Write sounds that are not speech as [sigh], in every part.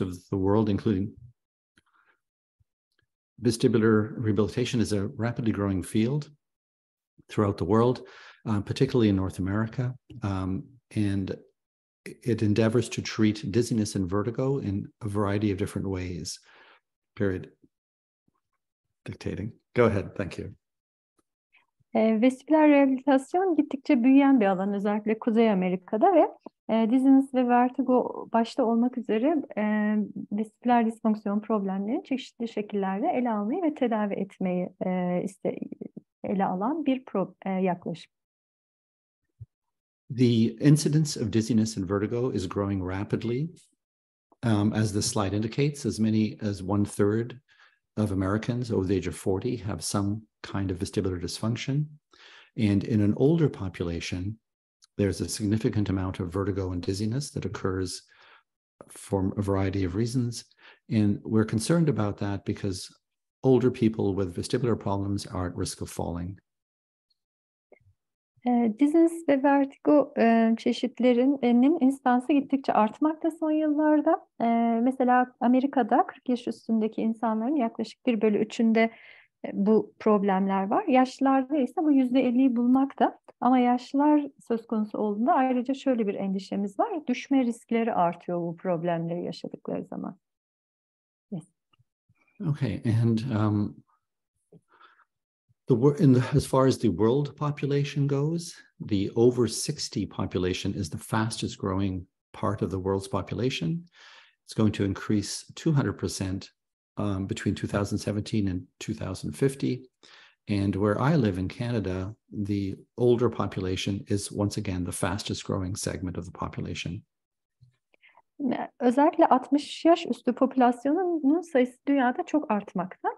of the world, including vestibular rehabilitation is a rapidly growing field throughout the world, uh, particularly in North America. Um, and it endeavors to treat dizziness and vertigo in a variety of different ways. Period. Dictating. Go ahead. Thank you. E, vestibüler rehabilitasyon gittikçe büyüyen bir alan özellikle Kuzey Amerika'da ve e, diziniz ve vertigo başta olmak üzere e, vestibüler disfonksiyon problemlerini çeşitli şekillerde ele almayı ve tedavi etmeyi e, iste, ele alan bir pro, e, yaklaşım. The incidence of dizziness and vertigo is growing rapidly. Um, as the slide indicates, as many as one third of Americans over the age of 40 have some kind of vestibular dysfunction. And in an older population, there's a significant amount of vertigo and dizziness that occurs for a variety of reasons. And we're concerned about that because older people with vestibular problems are at risk of falling. Dizziness ve vertigo çeşitlerinin instansı gittikçe artmakta son yıllarda. Mesela Amerika'da 40 yaş üstündeki insanların yaklaşık 1 bölü 3'ünde E, bu problemler var. Yaşlılarda ise bu yüzde elliyi bulmak da. ama yaşlılar söz konusu olduğunda ayrıca şöyle bir endişemiz var. Düşme riskleri artıyor bu problemleri yaşadıkları zaman. Yes. Okay, and um, the in the, as far as the world population goes, the over 60 population is the fastest growing part of the world's population. It's going to increase 200 percent um, between 2017 and 2050. And where I live in Canada, the older population is once again the fastest growing segment of the population. Özellikle 60 yaş üstü popülasyonun sayısı dünyada çok artmakta.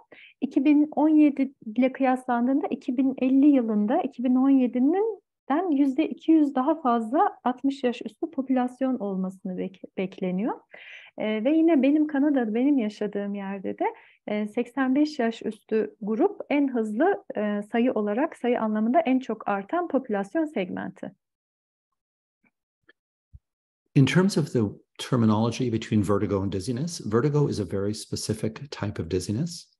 2017 ile kıyaslandığında 2050 yılında 2017'nin den %200 daha fazla 60 yaş üstü popülasyon olmasını bek bekleniyor. E, ve yine benim Kanada'da, benim yaşadığım yerde de e, 85 yaş üstü grup en hızlı e, sayı olarak, sayı anlamında en çok artan popülasyon segmenti. In terms of the terminology between vertigo and dizziness, vertigo is a very specific type of dizziness.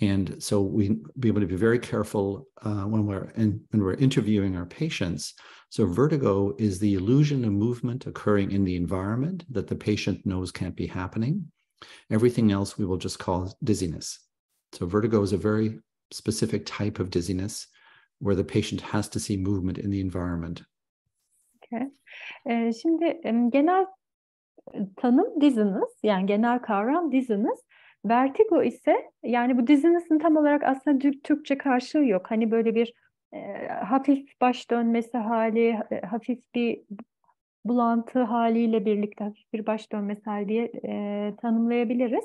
And so we be able to be very careful uh, when we're in, when we're interviewing our patients. So vertigo is the illusion of movement occurring in the environment that the patient knows can't be happening. Everything else we will just call dizziness. So vertigo is a very specific type of dizziness where the patient has to see movement in the environment. Okay. şimdi genel tanım dizziness. yani genel kavram dizziness. Vertigo ise yani bu dizinin tam olarak aslında Türkçe karşılığı yok. Hani böyle bir e, hafif baş dönmesi hali, e, hafif bir bulantı haliyle birlikte hafif bir baş dönmesi hali diye e, tanımlayabiliriz.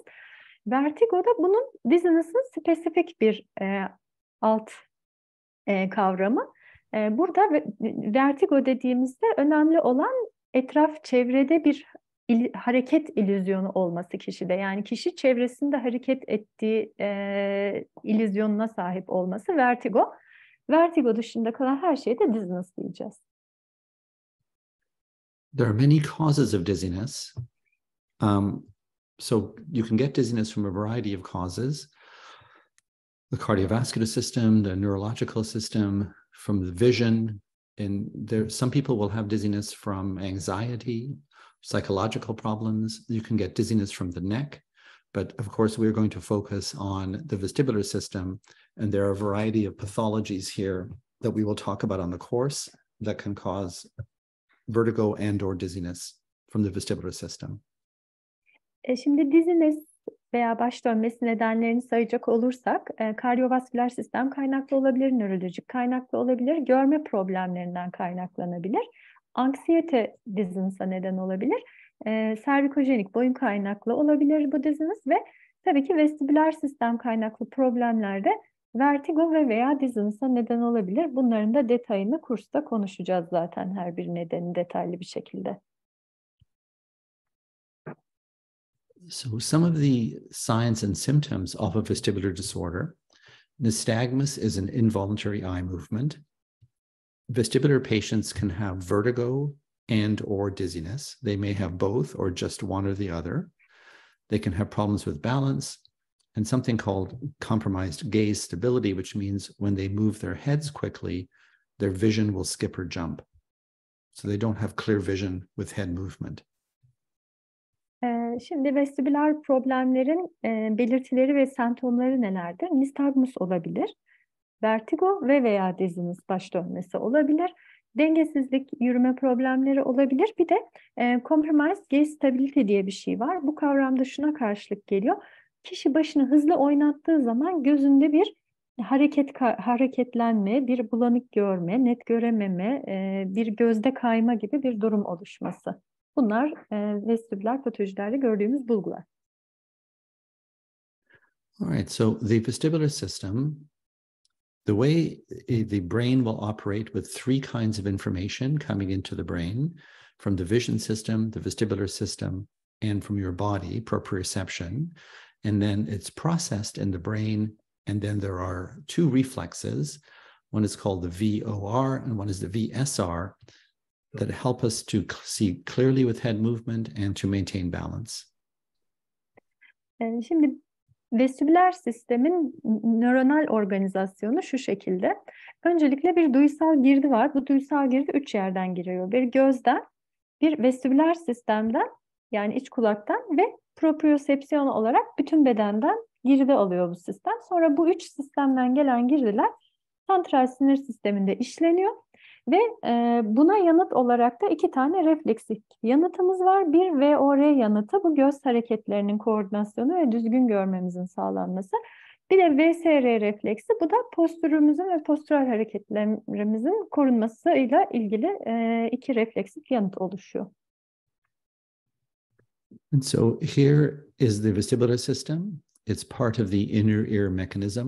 Vertigo'da bunun dizinin spesifik bir e, alt e, kavramı. E, burada vertigo dediğimizde önemli olan etraf çevrede bir il, hareket ilüzyonu olması kişide. Yani kişi çevresinde hareket ettiği e, ilüzyonuna sahip olması vertigo. Vertigo dışında kalan her şeyi de dizziness diyeceğiz. There are many causes of dizziness. Um, so you can get dizziness from a variety of causes. The cardiovascular system, the neurological system, from the vision, and there some people will have dizziness from anxiety psychological problems. You can get dizziness from the neck. But of course, we're going to focus on the vestibular system. And there are a variety of pathologies here that we will talk about on the course that can cause vertigo and or dizziness from the vestibular system. şimdi dizziness veya baş dönmesi nedenlerini sayacak olursak e, kardiyovasküler sistem kaynaklı olabilir, nörolojik kaynaklı olabilir, görme problemlerinden kaynaklanabilir. anksiyete dizinize neden olabilir. E, servikojenik boyun kaynaklı olabilir bu diziniz ve tabii ki vestibüler sistem kaynaklı problemlerde vertigo ve veya dizinize neden olabilir. Bunların da detayını kursta konuşacağız zaten her bir nedeni detaylı bir şekilde. So some of the signs and symptoms of a vestibular disorder. Nystagmus is an involuntary eye movement. vestibular patients can have vertigo and or dizziness. They may have both or just one or the other. They can have problems with balance and something called compromised gaze stability, which means when they move their heads quickly, their vision will skip or jump. So they don't have clear vision with head movement. Şimdi vestibüler problemlerin belirtileri ve semptomları nelerdir? Nistagmus olabilir. vertigo ve veya diziniz baş dönmesi olabilir. Dengesizlik, yürüme problemleri olabilir. Bir de e, compromise gaze stability diye bir şey var. Bu kavramda şuna karşılık geliyor. Kişi başını hızlı oynattığı zaman gözünde bir hareket hareketlenme, bir bulanık görme, net görememe, e, bir gözde kayma gibi bir durum oluşması. Bunlar e, vestibüler patolojilerde gördüğümüz bulgular. All right, so the vestibular system the way eh, the brain will operate with three kinds of information coming into the brain from the vision system, the vestibular system, and from your body, proprioception. And then it's processed in the brain. And then there are two reflexes one is called the VOR, and one is the VSR that help us to see clearly with head movement and to maintain balance. Şimdi Vestibüler sistemin nöronal organizasyonu şu şekilde. Öncelikle bir duysal girdi var. Bu duysal girdi üç yerden giriyor. Bir gözden, bir vestibüler sistemden yani iç kulaktan ve propriosepsiyon olarak bütün bedenden girdi alıyor bu sistem. Sonra bu üç sistemden gelen girdiler santral sinir sisteminde işleniyor ve e, buna yanıt olarak da iki tane refleksik yanıtımız var. Bir VOR yanıtı bu göz hareketlerinin koordinasyonu ve düzgün görmemizin sağlanması. Bir de VSR refleksi bu da postürümüzün ve postural hareketlerimizin korunmasıyla ilgili e, iki refleksik yanıt oluşuyor. And so here is the vestibular system. It's part of the inner ear mechanism.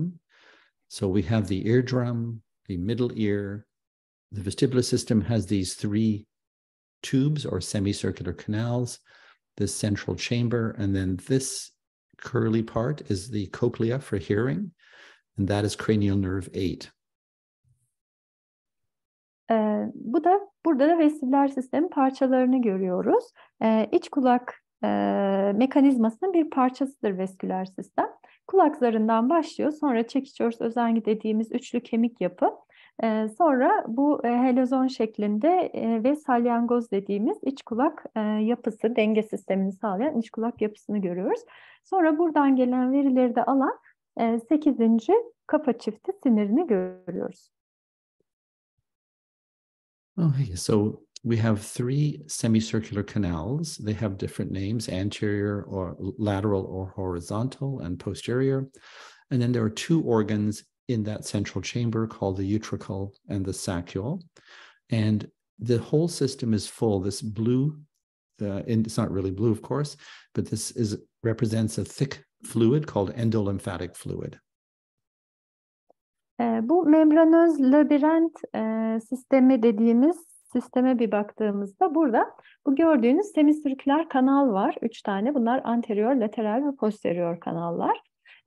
So we have the eardrum, the middle ear, the vestibular system has these three tubes or semicircular canals, this central chamber, and then this curly part is the cochlea for hearing, and that is cranial nerve 8. Ee, bu da burada da vestibüler sistemin parçalarını görüyoruz. Ee, iç kulak e, mekanizmasının bir parçasıdır vestibüler sistem. kulaklarından başlıyor. Sonra çekiçörs özengi dediğimiz üçlü kemik yapı sonra bu e, helozon şeklinde ve salyangoz dediğimiz iç kulak yapısı, denge sistemini sağlayan iç kulak yapısını görüyoruz. Sonra buradan gelen verileri de alan e, 8. kafa çifti sinirini görüyoruz. Okay, so we have three semicircular canals. They have different names, anterior or lateral or horizontal and posterior. And then there are two organs in that central chamber called the utricle and the saccule. And the whole system is full. This blue, uh, and it's not really blue, of course, but this is represents a thick fluid called endolymphatic fluid. Uh, bu membranöz labirent e, sistemi dediğimiz sisteme bir baktığımızda burada bu gördüğünüz semisirküler kanal var. Üç tane bunlar anterior, lateral ve posterior kanallar.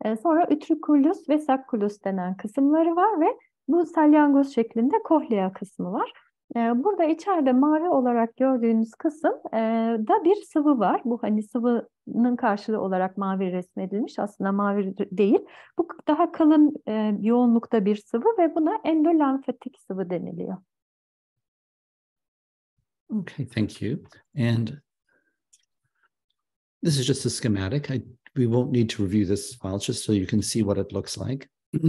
Ee, sonra ütrikulus ve sakkulus denen kısımları var ve bu salyangoz şeklinde kohlea kısmı var. Ee, burada içeride mavi olarak gördüğünüz kısım e, da bir sıvı var. Bu hani sıvının karşılığı olarak mavi resmedilmiş. Aslında mavi değil. Bu daha kalın e, yoğunlukta bir sıvı ve buna endolenfatik sıvı deniliyor. Okay, thank you. And this is just a schematic. I we won't need to review this file just so you can see what it looks like. [clears throat]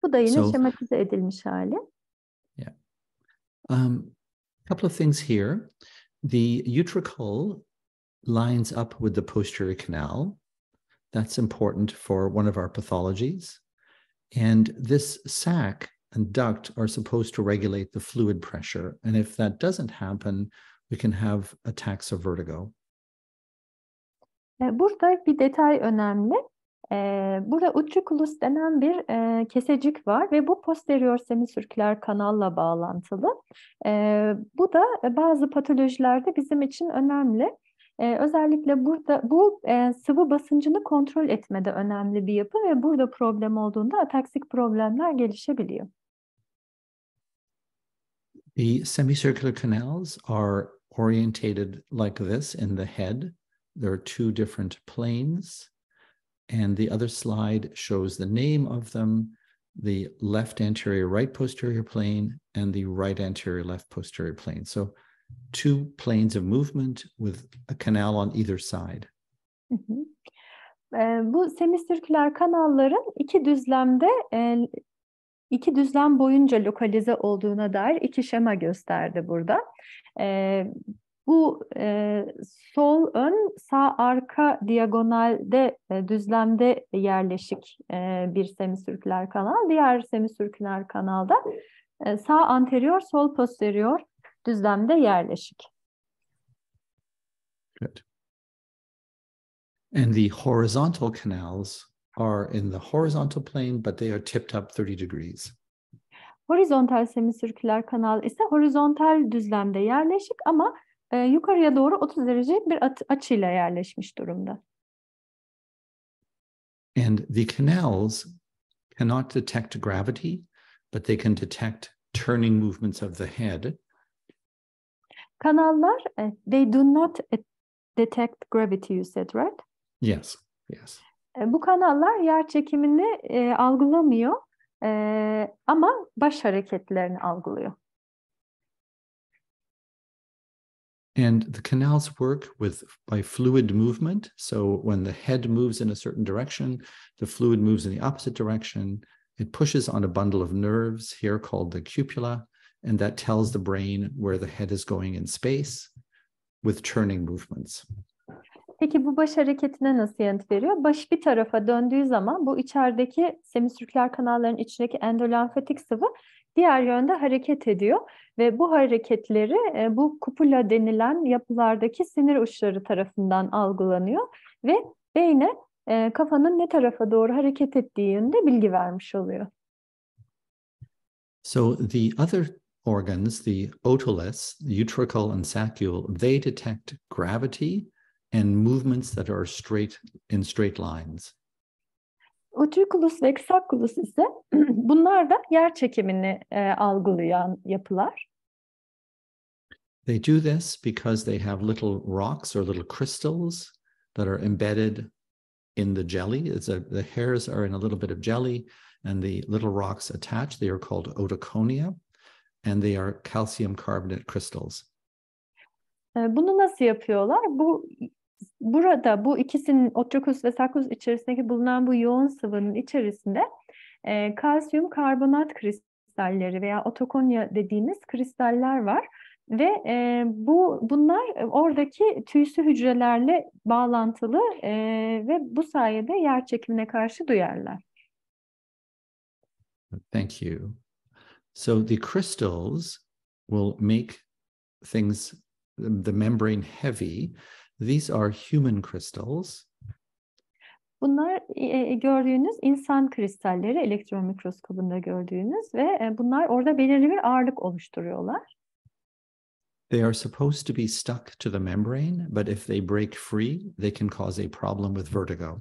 Bu da yine so, şematize edilmiş hali. Yeah. Um, a couple of things here. The utricle lines up with the posterior canal. That's important for one of our pathologies. And this sac and duct are supposed to regulate the fluid pressure. And if that doesn't happen, we can have attacks of vertigo. Ee, burada bir detay önemli. Ee, burada utriculus denen bir e, kesecik var ve bu posterior semisürküler kanalla bağlantılı. Ee, bu da bazı patolojilerde bizim için önemli. Ee, özellikle burada bu e, sıvı basıncını kontrol etmede önemli bir yapı ve burada problem olduğunda ataksik problemler gelişebiliyor. The semicircular canals are orientated like this in the head there are two different planes. And the other slide shows the name of them, the left anterior right posterior plane and the right anterior left posterior plane. So two planes of movement with a canal on either side. Mhm. Ee, bu semistürküler kanalların iki düzlemde e, iki düzlem boyunca lokalize olduğuna dair iki şema gösterdi burada. Ee, bu e, sol ön sağ arka diagonalde e, düzlemde yerleşik e, bir semisürküler kanal. Diğer semisürküler kanalda e, sağ anterior sol posterior düzlemde yerleşik. Good. And the horizontal canals are in the horizontal plane but they are tipped up 30 degrees. Horizontal semisirküler kanal ise horizontal düzlemde yerleşik ama e, yukarıya doğru 30 derece bir açıyla yerleşmiş durumda. And the canals cannot detect gravity, but they can detect turning movements of the head. Kanallar, e, they do not e, detect gravity, you said, right? Yes, yes. E, bu kanallar yer çekimini e, algılamıyor e, ama baş hareketlerini algılıyor. And the canals work with by fluid movement. So when the head moves in a certain direction, the fluid moves in the opposite direction. It pushes on a bundle of nerves here called the cupula, and that tells the brain where the head is going in space with churning movements. Peki bu baş hareketine nasıl yanıt veriyor? Baş bir tarafa döndüğü zaman bu içerideki semisirküler kanalların içindeki endolenfatik sıvı diğer yönde hareket ediyor ve bu hareketleri e, bu kupula denilen yapılardaki sinir uçları tarafından algılanıyor ve beyne e, kafanın ne tarafa doğru hareket ettiği yönde bilgi vermiş oluyor. So the other organs, the otoliths, utricle and saccule, they detect gravity, and movements that are straight in straight lines. Otriculus ve Exoculus ise [clears throat] bunlar da yer çekimini e, algılayan yapılar. They do this because they have little rocks or little crystals that are embedded in the jelly. It's a, the hairs are in a little bit of jelly and the little rocks attached. They are called otoconia and they are calcium carbonate crystals. Bunu nasıl yapıyorlar? Bu burada bu ikisinin otrokus ve sakus içerisindeki bulunan bu yoğun sıvının içerisinde e, kalsiyum karbonat kristalleri veya otokonya dediğimiz kristaller var ve e, bu bunlar oradaki tüysü hücrelerle bağlantılı e, ve bu sayede yer çekimine karşı duyarlar. Thank you. So the crystals will make things the membrane heavy These are human crystals. Bunlar e, e, gördüğünüz insan kristalleri elektron mikroskobunda gördüğünüz ve e, bunlar orada belirli bir ağırlık oluşturuyorlar. They are supposed to be stuck to the membrane, but if they break free, they can cause a problem with vertigo.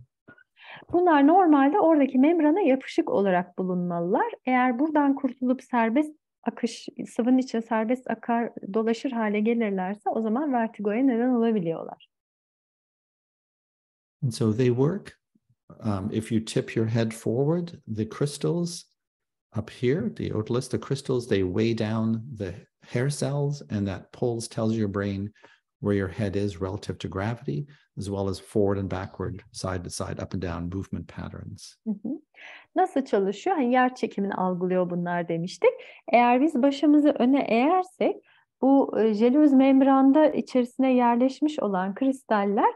Bunlar normalde oradaki membrana yapışık olarak bulunmalılar. Eğer buradan kurtulup serbest akış, sıvının içi serbest akar, dolaşır hale gelirlerse o zaman vertigoya neden olabiliyorlar. And so they work. Um, if you tip your head forward, the crystals up here, the otolith, the crystals, they weigh down the hair cells, and that pulls, tells your brain where your head is relative to gravity, as well as forward and backward, side to side, up and down movement patterns. Nasıl çalışıyor? Hani yer çekimini algılıyor bunlar demiştik. Eğer biz başımızı öne eğersek bu e, jelüz membranda içerisine yerleşmiş olan kristaller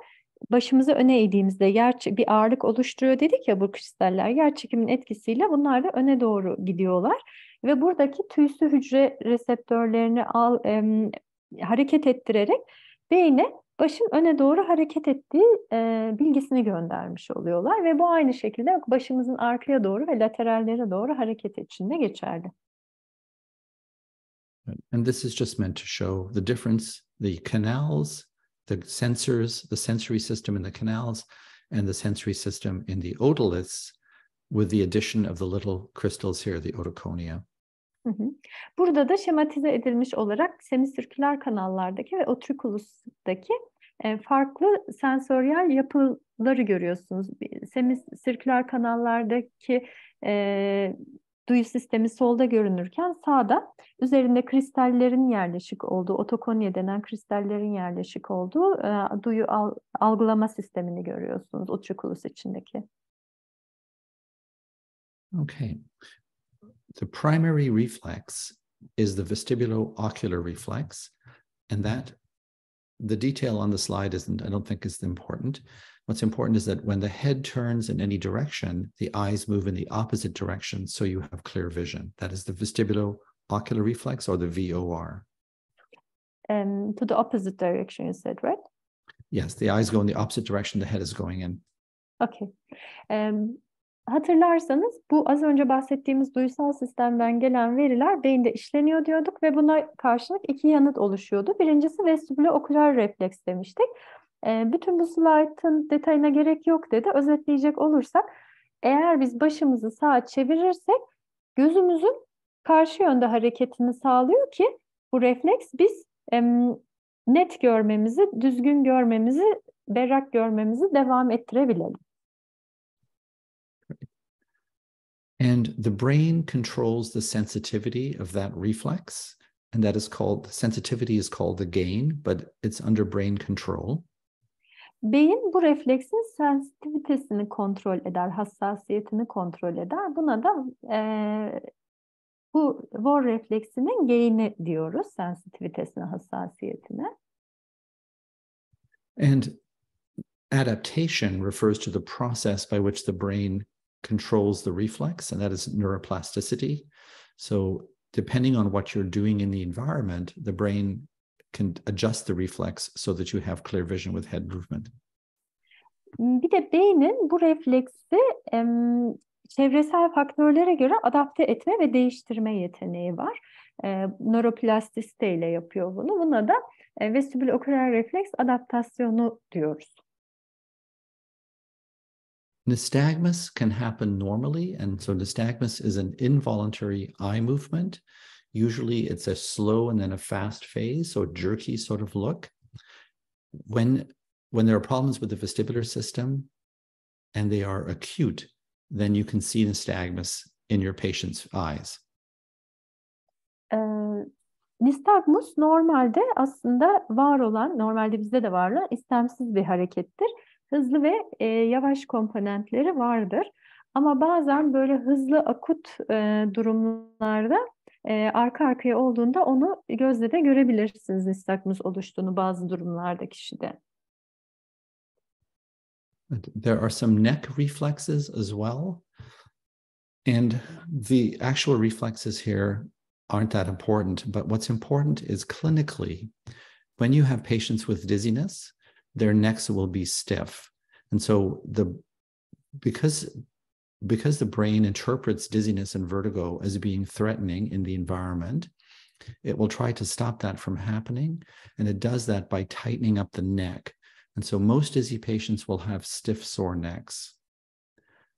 başımızı öne eğdiğimizde yer bir ağırlık oluşturuyor dedik ya bu kristaller yer çekiminin etkisiyle bunlar da öne doğru gidiyorlar ve buradaki tüysü hücre reseptörlerini al, e, hareket ettirerek beyne başın öne doğru hareket ettiği e, bilgisini göndermiş oluyorlar ve bu aynı şekilde başımızın arkaya doğru ve laterallere doğru hareket içinde geçerli. And this is just meant to show the difference the canals, the sensors, the sensory system in the canals and the sensory system in the otoliths with the addition of the little crystals here, the otoconia. Burada da şematize edilmiş olarak semisirküler kanallardaki ve otrikulus'taki e, farklı sensöryel yapıları görüyorsunuz. Semisirküler kanallardaki e, duyu sistemi solda görünürken sağda üzerinde kristallerin yerleşik olduğu, otokonya denen kristallerin yerleşik olduğu e, duyu al, algılama sistemini görüyorsunuz otrikulus içindeki. Okay. The primary reflex is the vestibulo-ocular reflex, and that the detail on the slide isn't, I don't think is important. What's important is that when the head turns in any direction, the eyes move in the opposite direction, so you have clear vision. That is the vestibulo-ocular reflex or the VOR. Um, to the opposite direction, you said, right? Yes, the eyes go in the opposite direction the head is going in. Okay. Um, Hatırlarsanız bu az önce bahsettiğimiz duysal sistemden gelen veriler beyinde işleniyor diyorduk ve buna karşılık iki yanıt oluşuyordu. Birincisi vestibülo-okular refleks demiştik. E, bütün bu slaytın detayına gerek yok dedi. Özetleyecek olursak eğer biz başımızı sağa çevirirsek gözümüzün karşı yönde hareketini sağlıyor ki bu refleks biz e, net görmemizi, düzgün görmemizi, berrak görmemizi devam ettirebilelim. And the brain controls the sensitivity of that reflex. And that is called sensitivity is called the gain, but it's under brain control. Beyin bu refleksin sensitivitesini kontrol eder, er hassasiyetini kontrol eder. Er Buna da e, eh, bu war refleksinin gain'i diyoruz, sensitivitesine, hassasiyetine. And adaptation refers to the process by which the brain controls the reflex, and that is neuroplasticity. So, depending on what you're doing in the environment, the brain can adjust the reflex so that you have clear vision with head movement. Hmm, bir de beynin bu refleksi çevresel faktörlere göre adapte etme ve değiştirme yeteneği var. E, nöroplastiste ile yapıyor bunu. Buna da e, vestibüloküler refleks adaptasyonu diyoruz. Nystagmus can happen normally. And so nystagmus is an involuntary eye movement. Usually it's a slow and then a fast phase, so jerky sort of look. When, when there are problems with the vestibular system and they are acute, then you can see nystagmus in your patient's eyes. Nystagmus normalde aslında var olan, normalde bizde de olan istemsiz bir harekettir. hızlı ve e, yavaş komponentleri vardır. Ama bazen böyle hızlı akut e, durumlarda e, arka arkaya olduğunda onu gözle de görebilirsiniz nistagmus oluştuğunu bazı durumlarda kişide. There are some neck reflexes as well. And the actual reflexes here aren't that important, but what's important is clinically when you have patients with dizziness, their necks will be stiff. And so the because because the brain interprets dizziness and vertigo as being threatening in the environment, it will try to stop that from happening. And it does that by tightening up the neck. And so most dizzy patients will have stiff, sore necks.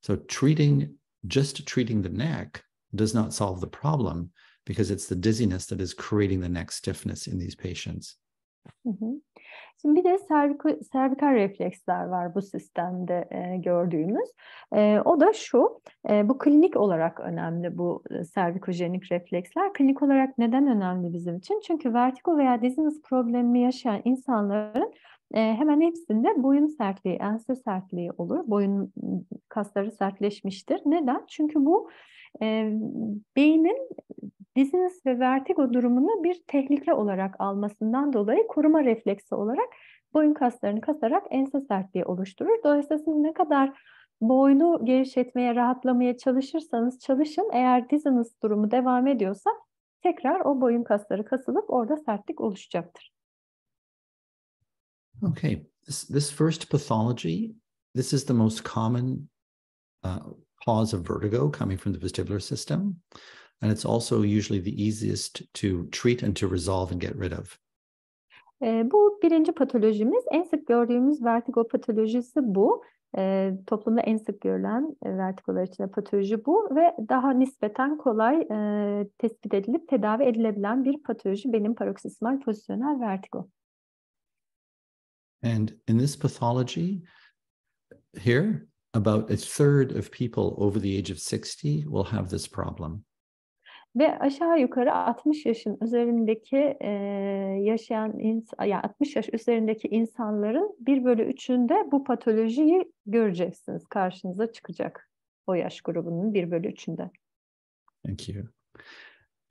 So treating just treating the neck does not solve the problem because it's the dizziness that is creating the neck stiffness in these patients. Mm-hmm. Şimdi bir de servikal refleksler var bu sistemde e, gördüğümüz. E, o da şu, e, bu klinik olarak önemli bu servikojenik refleksler. Klinik olarak neden önemli bizim için? Çünkü vertigo veya diziniz problemi yaşayan insanların hemen hepsinde boyun sertliği, ense sertliği olur. Boyun kasları sertleşmiştir. Neden? Çünkü bu e, beynin diziniz ve vertigo durumunu bir tehlike olarak almasından dolayı koruma refleksi olarak boyun kaslarını kasarak ense sertliği oluşturur. Dolayısıyla siz ne kadar boynu gevşetmeye, rahatlamaya çalışırsanız çalışın. Eğer diziniz durumu devam ediyorsa tekrar o boyun kasları kasılıp orada sertlik oluşacaktır. Okay, this, this first pathology, this is the most common uh, cause of vertigo coming from the vestibular system. And it's also usually the easiest to treat and to resolve and get rid of. E, bu birinci patolojimiz. En sık gördüğümüz vertigo patolojisi bu. E, toplumda en sık görülen e, vertigolar içinde patoloji bu ve daha nispeten kolay e, tespit edilip tedavi edilebilen bir patoloji benim paroksismal pozisyonel vertigo. And in this pathology here, about a third of people over the age of 60 will have this problem. Ve aşağı yukarı 60 yaşın üzerindeki e, yaşayan ins- yani 60 yaş üzerindeki insanların 1 bölü 3'ünde bu patolojiyi göreceksiniz. Karşınıza çıkacak o yaş grubunun 1 bölü 3'ünde. Thank you.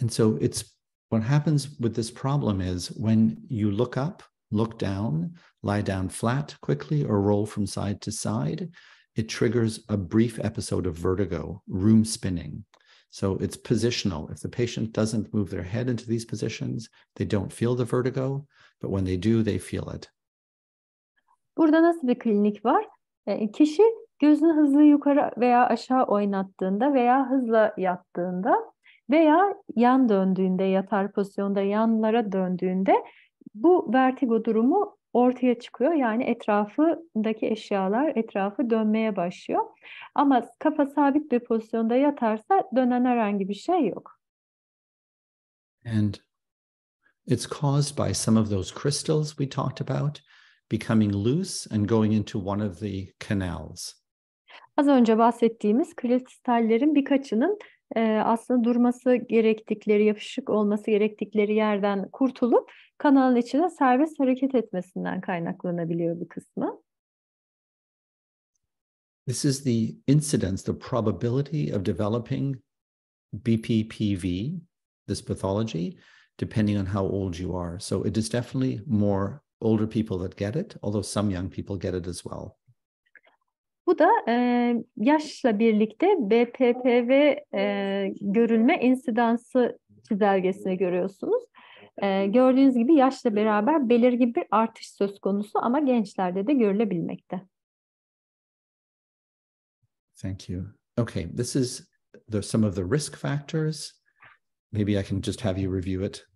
And so it's what happens with this problem is when you look up, look down, lie down flat quickly or roll from side to side, it triggers a brief episode of vertigo, room spinning. So it's positional. If the patient doesn't move their head into these positions, they don't feel the vertigo, but when they do, they feel it. Burada nasıl bir klinik var? E, kişi gözünü hızlı yukarı veya aşağı oynattığında veya hızla yattığında veya yan döndüğünde, yatar pozisyonda yanlara döndüğünde bu vertigo durumu ortaya çıkıyor. Yani etrafındaki eşyalar etrafı dönmeye başlıyor. Ama kafa sabit bir pozisyonda yatarsa dönen herhangi bir şey yok. And it's caused by some of those crystals we talked about becoming loose and going into one of the canals. Az önce bahsettiğimiz kristallerin birkaçının e, aslında durması gerektikleri, yapışık olması gerektikleri yerden kurtulup kanalın içine serbest hareket etmesinden kaynaklanabiliyor bir kısmı. This is the incidence, the probability of developing BPPV, this pathology, depending on how old you are. So it is definitely more older people that get it, although some young people get it as well. Bu da e, yaşla birlikte BPPV e, görülme insidansı çizelgesini görüyorsunuz. E, gördüğünüz gibi yaşla beraber belirgin bir artış söz konusu ama gençlerde de görülebilmekte. Thank you. Okay, this is there's some of the risk factors. Maybe I can just have you review it.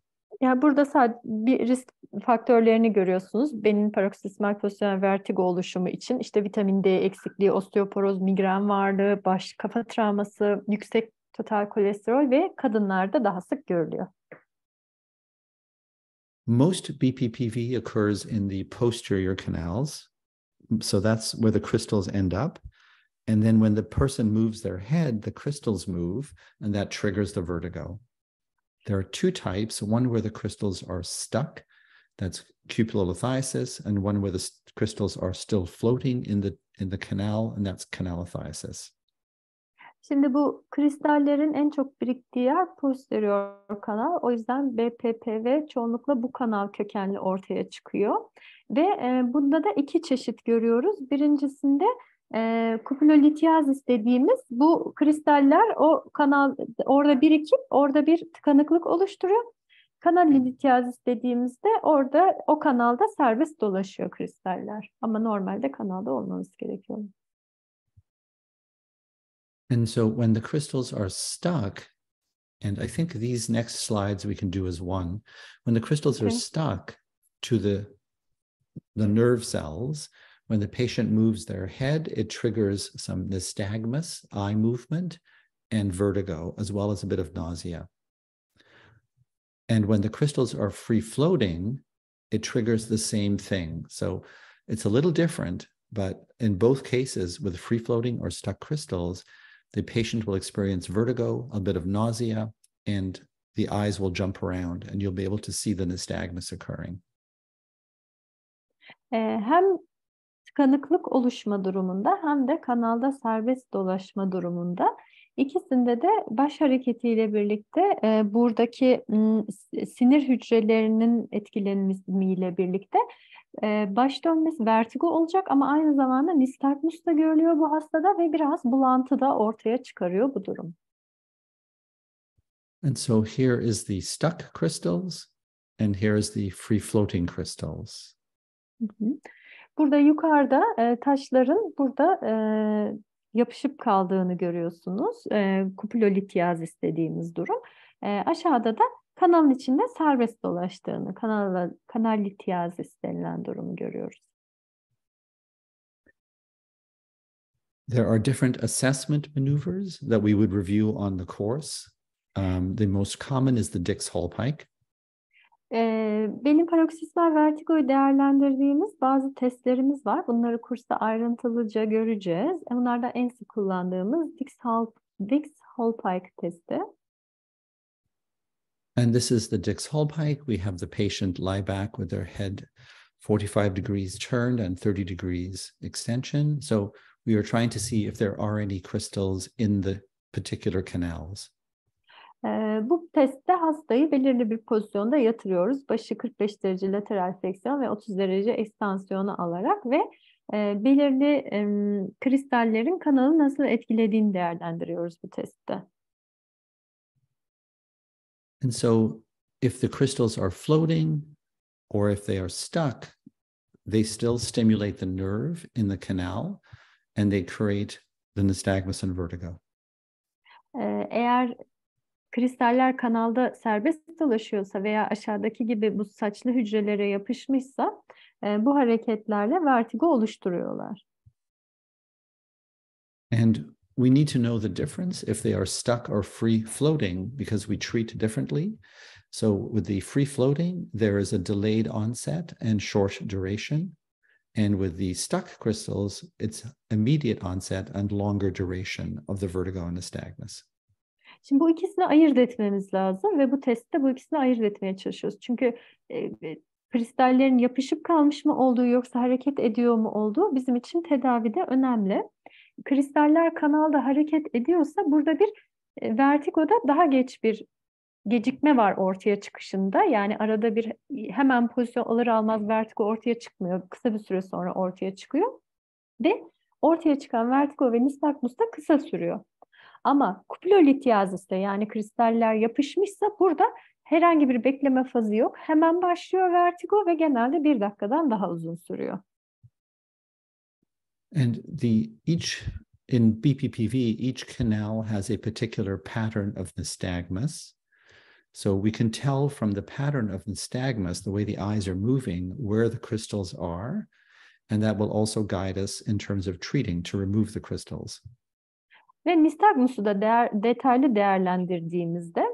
Yani burada sadece bir risk faktörlerini görüyorsunuz. Benim paroksizmal pozisyonel vertigo oluşumu için işte vitamin D eksikliği, osteoporoz, migren varlığı, baş kafa travması, yüksek total kolesterol ve kadınlarda daha sık görülüyor. Most BPPV occurs in the posterior canals. So that's where the crystals end up. And then when the person moves their head, the crystals move and that triggers the vertigo. There are two types one where the crystals are stuck, that's cupulolithiasis, and one where the crystals are still floating in the, in the canal, and that's canalithiasis. Şimdi bu kristallerin en çok biriktiği yer posterior kanal. O yüzden BPPV çoğunlukla bu kanal kökenli ortaya çıkıyor. Ve e, bunda da iki çeşit görüyoruz. Birincisinde e, ee, kupulolitiyazis dediğimiz bu kristaller o kanal orada birikip orada bir tıkanıklık oluşturuyor. Kanal litiyazis dediğimizde orada o kanalda serbest dolaşıyor kristaller. Ama normalde kanalda olmamız gerekiyor. And so when the crystals are stuck, and I think these next slides we can do as one, when the crystals okay. are stuck to the the nerve cells, When the patient moves their head, it triggers some nystagmus, eye movement, and vertigo, as well as a bit of nausea. And when the crystals are free floating, it triggers the same thing. So it's a little different, but in both cases, with free floating or stuck crystals, the patient will experience vertigo, a bit of nausea, and the eyes will jump around, and you'll be able to see the nystagmus occurring. هل uh, tıkanıklık oluşma durumunda hem de kanalda serbest dolaşma durumunda İkisinde de baş hareketiyle birlikte e, buradaki sinir hücrelerinin etkilenmesiyle birlikte e, baş dönmesi vertigo olacak ama aynı zamanda nistagmus da görülüyor bu hastada ve biraz bulantı da ortaya çıkarıyor bu durum. And so here is the stuck crystals and here is the free floating crystals. Hı hı. Burada yukarıda e, taşların burada e, yapışıp kaldığını görüyorsunuz. E, kupulolityazis istediğimiz durum. E, aşağıda da kanalın içinde serbest dolaştığını, kanal, kanal litiyaz istenilen durumu görüyoruz. There are different assessment maneuvers that we would review on the course. Um, the most common is the Dix-Hall pike benim paroksismal vertigoyu değerlendirdiğimiz bazı testlerimiz var. Bunları kursta ayrıntılıca göreceğiz. Bunlardan en sık kullandığımız Dix-Hallpike testi. And this is the Dix-Hallpike. We have the patient lie back with their head 45 degrees turned and 30 degrees extension. So we are trying to see if there are any crystals in the particular canals. Bu testte hastayı belirli bir pozisyonda yatırıyoruz. Başı 45 derece lateral fleksiyon ve 30 derece ekstansiyonu alarak ve belirli kristallerin kanalı nasıl etkilediğini değerlendiriyoruz bu testte. And so if the crystals are floating or if they are stuck, they still stimulate the nerve in the canal and they create the nystagmus and vertigo. Eğer kristaller kanalda serbest dolaşıyorsa veya aşağıdaki gibi bu saçlı hücrelere yapışmışsa e, bu hareketlerle vertigo oluşturuyorlar. And we need to know the difference if they are stuck or free floating because we treat differently. So with the free floating, there is a delayed onset and short duration. And with the stuck crystals, it's immediate onset and longer duration of the vertigo and the nystagmus. Şimdi bu ikisini ayırt etmemiz lazım ve bu testte bu ikisini ayırt etmeye çalışıyoruz. Çünkü e, e kristallerin yapışıp kalmış mı olduğu yoksa hareket ediyor mu olduğu bizim için tedavide önemli. Kristaller kanalda hareket ediyorsa burada bir e, vertigoda daha geç bir gecikme var ortaya çıkışında. Yani arada bir hemen pozisyon alır almaz vertigo ortaya çıkmıyor. Kısa bir süre sonra ortaya çıkıyor. Ve ortaya çıkan vertigo ve nistagmus da kısa sürüyor. Ama kupülolitiyaziste yani kristaller yapışmışsa burada herhangi bir bekleme fazı yok. Hemen başlıyor vertigo ve genelde bir dakikadan daha uzun sürüyor. And the each in BPPV each canal has a particular pattern of nystagmus. So we can tell from the pattern of nystagmus, the way the eyes are moving, where the crystals are, and that will also guide us in terms of treating to remove the crystals. Ve nistagmusu da değer, detaylı değerlendirdiğimizde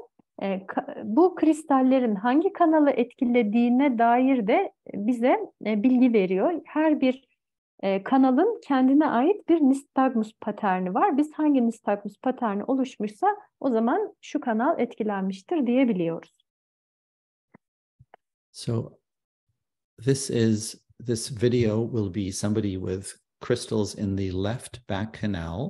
e, bu kristallerin hangi kanalı etkilediğine dair de bize e, bilgi veriyor. Her bir e, kanalın kendine ait bir nistagmus paterni var. Biz hangi nistagmus paterni oluşmuşsa o zaman şu kanal etkilenmiştir diyebiliyoruz. So this is this video will be somebody with crystals in the left back canal.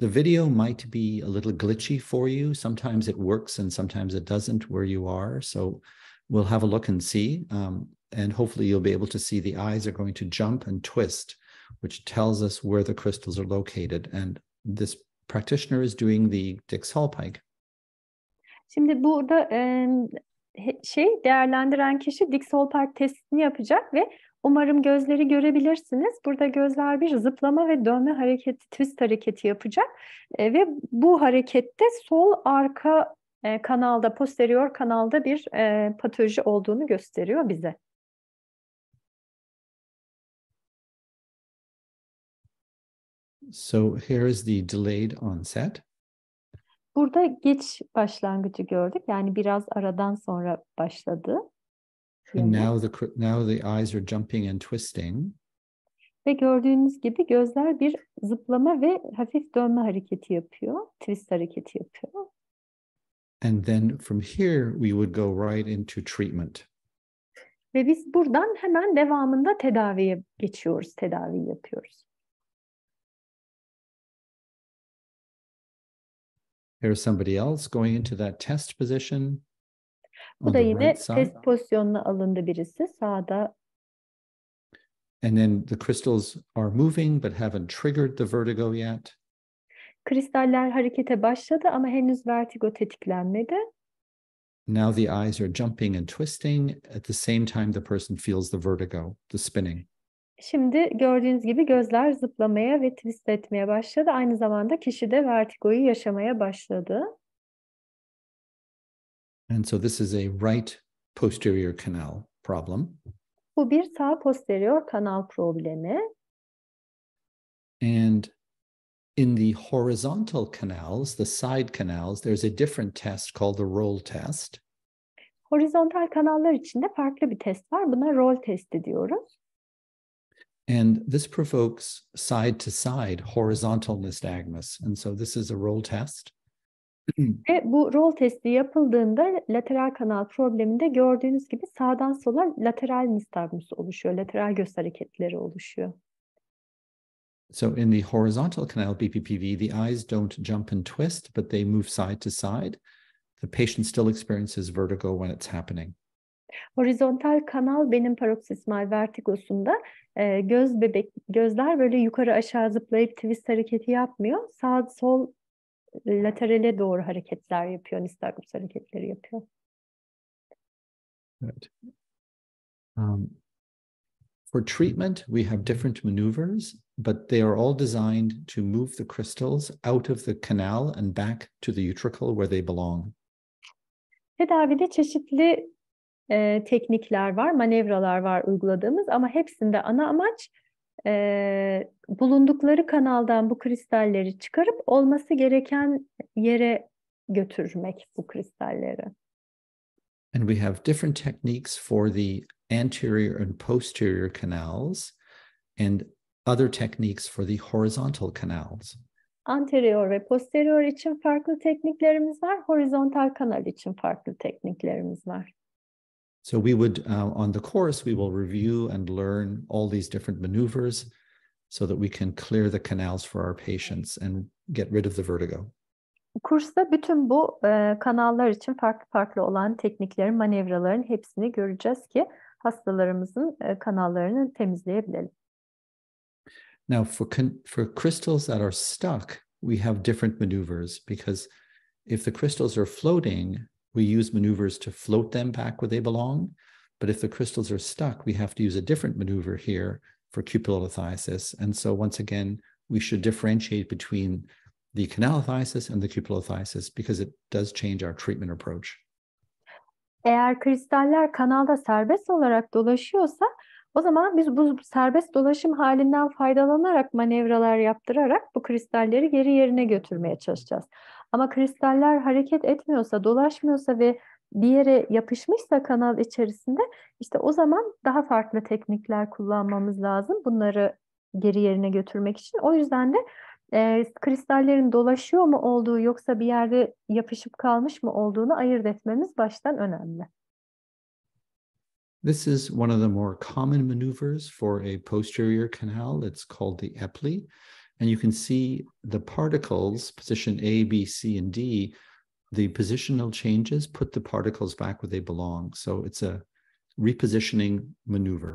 The video might be a little glitchy for you. Sometimes it works and sometimes it doesn't where you are. So we'll have a look and see. Um, and hopefully you'll be able to see the eyes are going to jump and twist, which tells us where the crystals are located. And this practitioner is doing the Dix Hallpike. Şimdi burada şey değerlendiren kişi Dix Hallpike testini yapacak ve Umarım gözleri görebilirsiniz. Burada gözler bir zıplama ve dönme hareketi, twist hareketi yapacak. E, ve bu harekette sol arka e, kanalda, posterior kanalda bir e, patoloji olduğunu gösteriyor bize. So here is the delayed onset. Burada geç başlangıcı gördük. Yani biraz aradan sonra başladı. And now the now the eyes are jumping and twisting. Ve gördüğünüz gibi gözler bir zıplama ve hafif dönme hareketi yapıyor. Twist hareketi yapıyor. And then from here we would go right into treatment. Ve biz buradan hemen devamında tedaviye geçiyoruz, tedavi yapıyoruz. There's somebody else going into that test position. Bu da yine right test pozisyonuna alındı birisi sağda. And then the crystals are moving but haven't triggered the vertigo yet. Kristaller harekete başladı ama henüz vertigo tetiklenmedi. Now the eyes are jumping and twisting. At the same time, the person feels the vertigo, the spinning. Şimdi gördüğünüz gibi gözler zıplamaya ve twist etmeye başladı. Aynı zamanda kişi de vertigoyu yaşamaya başladı. And so this is a right posterior canal problem. Bu bir sağ posterior kanal problemi. And in the horizontal canals, the side canals, there's a different test called the roll test. Horizontal kanallar içinde farklı bir test var. Buna roll testi diyoruz. And this provokes side to side horizontal nystagmus. And so this is a roll test. [clears throat] Ve bu rol testi yapıldığında lateral kanal probleminde gördüğünüz gibi sağdan sola lateral nistagmus oluşuyor. Lateral göz hareketleri oluşuyor. So in the horizontal canal BPPV, the eyes don't jump and twist, but they move side to side. The patient still experiences vertigo when it's happening. Horizontal kanal benim paroksismal vertigosunda e, göz bebek gözler böyle yukarı aşağı zıplayıp twist hareketi yapmıyor. Sağ sol laterale doğru hareketler yapıyor. Nystagmus hareketleri yapıyor. Evet. Um, for treatment, we have different maneuvers, but they are all designed to move the crystals out of the canal and back to the utricle where they belong. Tedavide çeşitli e, teknikler var, manevralar var uyguladığımız ama hepsinde ana amaç e, bulundukları kanaldan bu kristalleri çıkarıp olması gereken yere götürmek bu kristalleri. And we have different techniques for the anterior and posterior canals and other techniques for the horizontal canals. Anterior ve posterior için farklı tekniklerimiz var, horizontal kanal için farklı tekniklerimiz var. So we would, uh, on the course, we will review and learn all these different maneuvers so that we can clear the canals for our patients and get rid of the vertigo. Kursta bütün bu e, kanallar için farklı farklı olan tekniklerin, manevraların hepsini göreceğiz ki hastalarımızın e, kanallarını temizleyebilelim. Now for for crystals that are stuck, we have different maneuvers because if the crystals are floating, we use maneuvers to float them back where they belong. But if the crystals are stuck, we have to use a different maneuver here for cupulolithiasis. And so once again, we should differentiate between the canalothiasis and the cupulolithiasis because it does change our treatment approach. Eğer kristaller kanalda serbest olarak dolaşıyorsa o zaman biz bu serbest dolaşım halinden faydalanarak manevralar yaptırarak bu kristalleri geri yerine götürmeye çalışacağız. Ama kristaller hareket etmiyorsa, dolaşmıyorsa ve bir yere yapışmışsa kanal içerisinde işte o zaman daha farklı teknikler kullanmamız lazım bunları geri yerine götürmek için. O yüzden de e, kristallerin dolaşıyor mu olduğu yoksa bir yerde yapışıp kalmış mı olduğunu ayırt etmemiz baştan önemli. This is one of the more common maneuvers for a posterior canal. It's called the epley. And you can see the particles, position A, B, C, and D, the positional changes put the particles back where they belong. So it's a repositioning maneuver.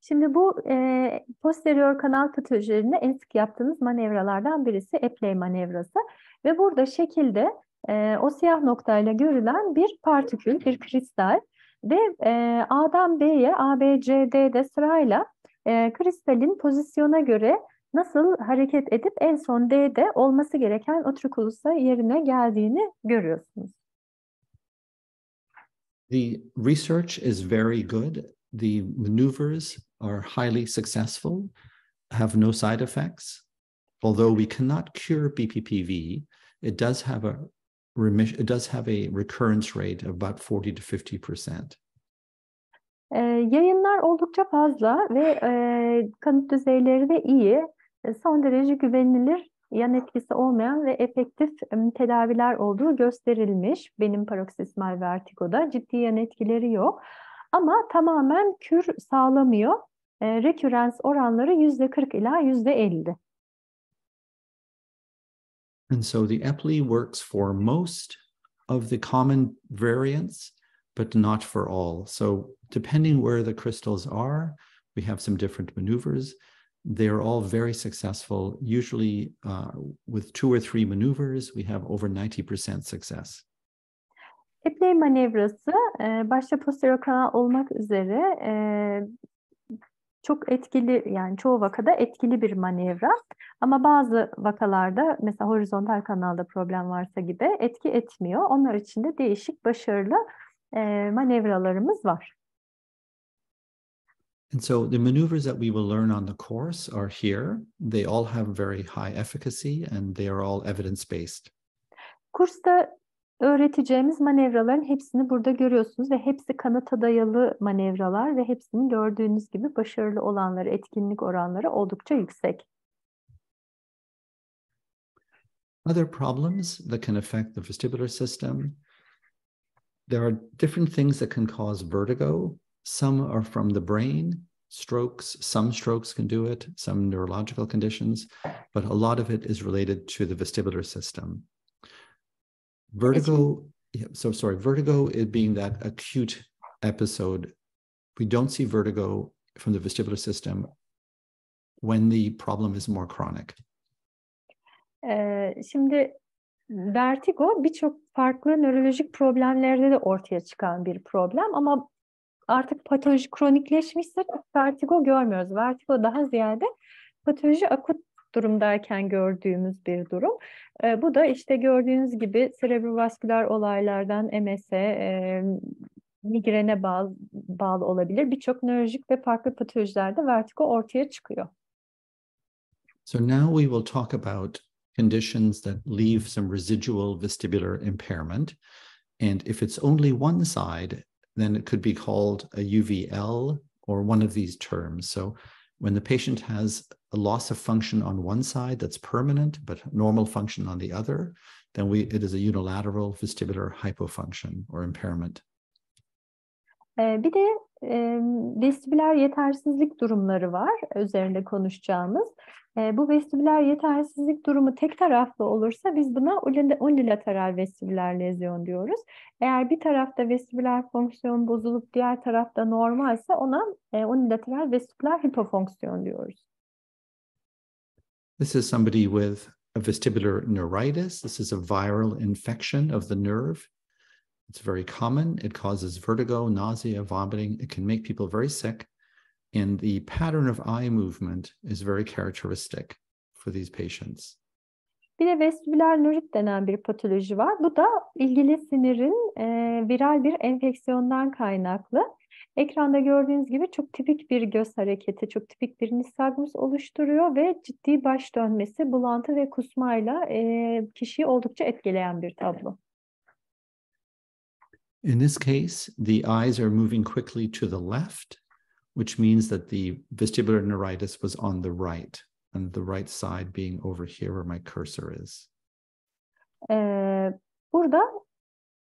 Şimdi bu e, posterior kanal patolojilerinde en sık yaptığımız manevralardan birisi epley manevrası. Ve burada şekilde e, o siyah noktayla görülen bir partikül, bir kristal ve e, A'dan B'ye, A, B, C, D'de sırayla e, kristalin pozisyona göre nasıl hareket edip en son D'de olması gereken otrikulus'a yerine geldiğini görüyorsunuz. The research is very good. The maneuvers are highly successful, have no side effects. Although we cannot cure BPPV, it does have a remission, it does have a recurrence rate of about 40 to 50 percent. Ee, yayınlar oldukça fazla ve e, kanıt düzeyleri de iyi. E, son derece güvenilir yan etkisi olmayan ve efektif tedaviler olduğu gösterilmiş. Benim paroksismal vertigoda ciddi yan etkileri yok. Ama tamamen kür sağlamıyor. E, rekürens oranları %40 ila yüzde %50. And so the EPLI works for most of the common variants, but not for all. So depending where the crystals are, we have some different maneuvers. They're all very successful, usually uh, with two or three maneuvers, we have over 90% success. Epley manevrası e, başta posterior kanal olmak üzere e, çok etkili yani çoğu vakada etkili bir manevra ama bazı vakalarda mesela horizontal kanalda problem varsa gibi etki etmiyor. Onlar için de değişik başarılı e, manevralarımız var. And so the maneuvers that we will learn on the course are here. They all have very high efficacy and they are all evidence based. Kursta öğreteceğimiz manevraların hepsini burada görüyorsunuz ve hepsi kanıta dayalı manevralar ve hepsinin gördüğünüz gibi başarılı olanları, etkinlik oranları oldukça yüksek. Other problems that can affect the vestibular system. There are different things that can cause vertigo some are from the brain, strokes. Some strokes can do it, some neurological conditions, but a lot of it is related to the vestibular system. Vertigo, yeah, so sorry, vertigo it being that acute episode. We don't see vertigo from the vestibular system when the problem is more chronic. şimdi vertigo birçok farklı nörolojik problemlerde de ortaya çıkan bir problem ama artık patoloji kronikleşmişse vertigo görmüyoruz. Vertigo daha ziyade patoloji akut durumdayken gördüğümüz bir durum. E, bu da işte gördüğünüz gibi serebrovasküler olaylardan M.S. e, migrene bağlı, bağlı olabilir. Birçok nörolojik ve farklı patolojilerde vertigo ortaya çıkıyor. So now we will talk about conditions that leave some residual vestibular impairment. And if it's only one side, then it could be called a UVL or one of these terms. So when the patient has a loss of function on one side that's permanent, but normal function on the other, then we, it is a unilateral vestibular hypofunction or impairment. Bir uh, de e, vestibüler yetersizlik durumları var üzerinde konuşacağımız. E, bu vestibüler yetersizlik durumu tek taraflı olursa biz buna unilateral vestibüler lezyon diyoruz. Eğer bir tarafta vestibüler fonksiyon bozulup diğer tarafta normalse ona e, unilateral vestibüler hipofonksiyon diyoruz. This is somebody with a vestibular neuritis. This is a viral infection of the nerve. It's very common. It causes vertigo, nausea, vomiting. It can make people very sick. And the pattern of eye movement is very characteristic for these patients. Bir de vestibüler nörit denen bir patoloji var. Bu da ilgili sinirin e, viral bir enfeksiyondan kaynaklı. Ekranda gördüğünüz gibi çok tipik bir göz hareketi, çok tipik bir nistagmus oluşturuyor ve ciddi baş dönmesi, bulantı ve kusmayla e, kişiyi oldukça etkileyen bir tablo. In this case, the eyes are moving quickly to the left, which means that the vestibular neuritis was on the right and the right side being over here where my cursor is. Ee, burada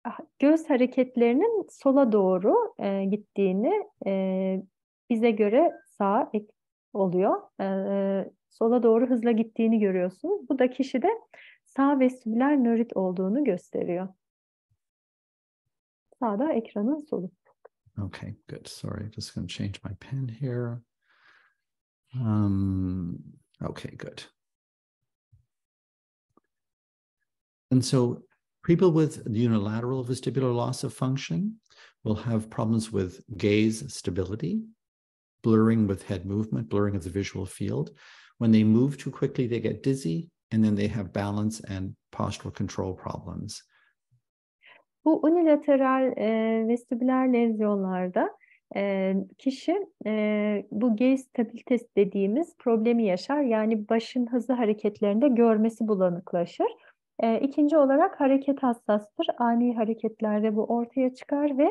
ah, göz hareketlerinin sola doğru e, gittiğini e, bize göre sağ oluyor. E, sola doğru hızla gittiğini görüyorsunuz. Bu da kişide sağ vestibüler nörit olduğunu gösteriyor. sağda ekranın solu. Okay, good. Sorry, just going to change my pen here. Um, okay, good. And so people with unilateral vestibular loss of function will have problems with gaze stability, blurring with head movement, blurring of the visual field. When they move too quickly, they get dizzy, and then they have balance and postural control problems. Bu unilateral e, vestibüler lezyonlarda e, kişi e, bu gaze stabilites dediğimiz problemi yaşar. Yani başın hızlı hareketlerinde görmesi bulanıklaşır. E, ikinci olarak hareket hassastır. Ani hareketlerde bu ortaya çıkar ve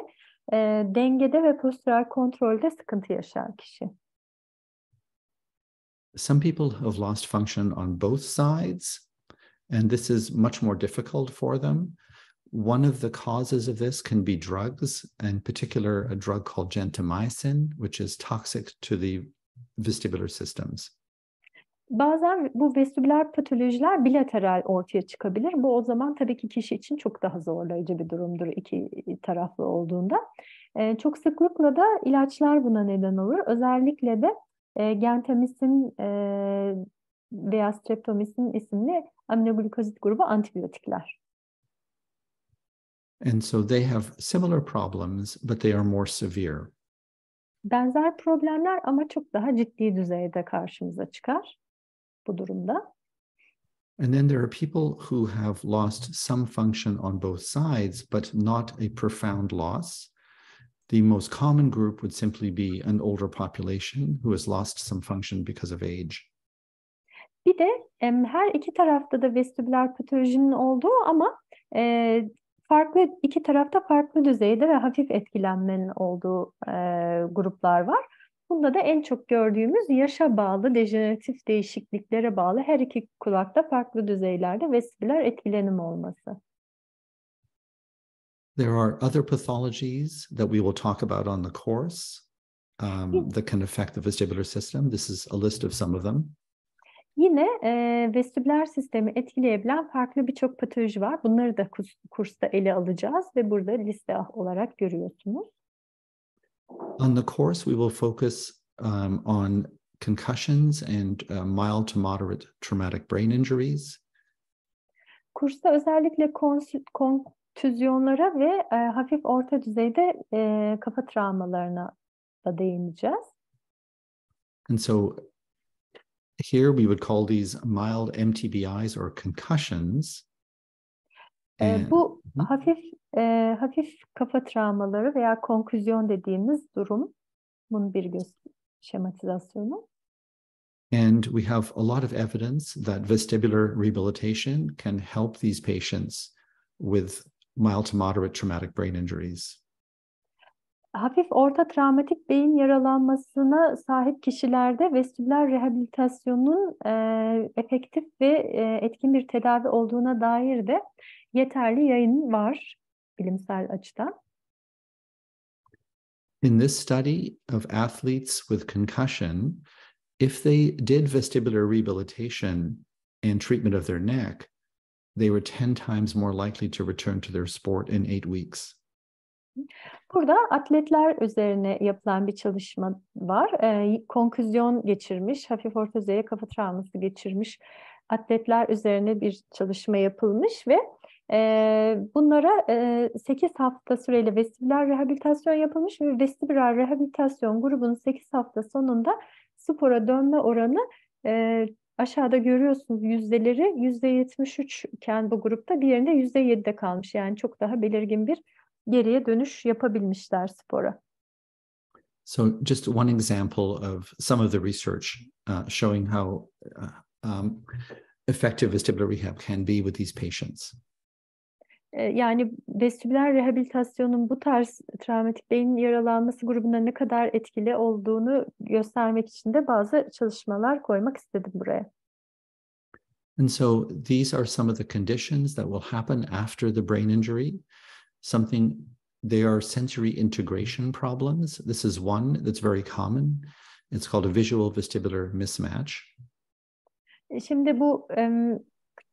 e, dengede ve postural kontrolde sıkıntı yaşar kişi. Some people have lost function on both sides and this is much more difficult for them. One of the causes of this can be drugs, in particular, a drug called gentamicin, which is toxic to the vestibular systems. Bazen bu vestibüler patolojiler bilateral ortaya çıkabilir. Bu o zaman tabii ki kişi için çok daha zorlayıcı bir durumdur iki taraflı olduğunda. Ee, çok sıklıkla da ilaçlar buna neden olur. Özellikle de e, gentamisin e, veya streptomisin isimli aminoglikozit grubu antibiyotikler. And so they have similar problems but they are more severe. Benzer problemler ama çok daha ciddi düzeyde karşımıza çıkar bu durumda. And then there are people who have lost some function on both sides, but not a profound loss. The most common group would simply be an older population who has lost some function because of age. Bir de em, her iki tarafta da vestibüler patolojinin olduğu ama e, farklı iki tarafta farklı düzeyde ve hafif etkilenmenin olduğu e, gruplar var. Bunda da en çok gördüğümüz yaşa bağlı dejeneratif değişikliklere bağlı her iki kulakta farklı düzeylerde vestibüler etkilenim olması. There are other pathologies that we will talk about on the course um, that can affect the vestibular system. This is a list of some of them. Yine e, vestibüler sistemi etkileyebilen farklı birçok patoloji var. Bunları da kurs, kursta ele alacağız ve burada liste olarak görüyorsunuz. On the course we will focus um, on concussions and uh, mild to moderate traumatic brain injuries. Kursta özellikle kontüzyonlara ve e, hafif orta düzeyde e, kafa travmalarına da değineceğiz. And so Here we would call these mild MTBIs or concussions. And... Bu mhm. hafif e, hafif kafa travmaları veya konküzyon dediğimiz durumun bir şematizasyonu. And we have a lot of evidence that vestibular rehabilitation can help these patients with mild to moderate traumatic brain injuries. hafif orta travmatik beyin yaralanmasına sahip kişilerde vestibüler rehabilitasyonun e, efektif ve e, etkin bir tedavi olduğuna dair de yeterli yayın var bilimsel açıdan. In this study of athletes with concussion, if they did vestibular rehabilitation and treatment of their neck, they were 10 times more likely to return to their sport in 8 weeks. Burada atletler üzerine yapılan bir çalışma var. E, konküzyon geçirmiş, hafif ortozeye kafa travması geçirmiş atletler üzerine bir çalışma yapılmış ve e, bunlara e, 8 hafta süreli vestibüler rehabilitasyon yapılmış ve vestibüler rehabilitasyon grubunun 8 hafta sonunda spora dönme oranı e, aşağıda görüyorsunuz yüzdeleri %73 iken bu grupta bir yerinde %7'de kalmış. Yani çok daha belirgin bir geriye dönüş yapabilmişler spora. So just one example of some of the research uh, showing how uh, um, effective vestibular rehab can be with these patients. E, yani vestibüler rehabilitasyonun bu tarz travmatik beyin yaralanması grubuna ne kadar etkili olduğunu göstermek için de bazı çalışmalar koymak istedim buraya. And so these are some of the conditions that will happen after the brain injury something they are sensory integration problems. This is one that's very common. It's called a visual vestibular mismatch. E, şimdi bu um,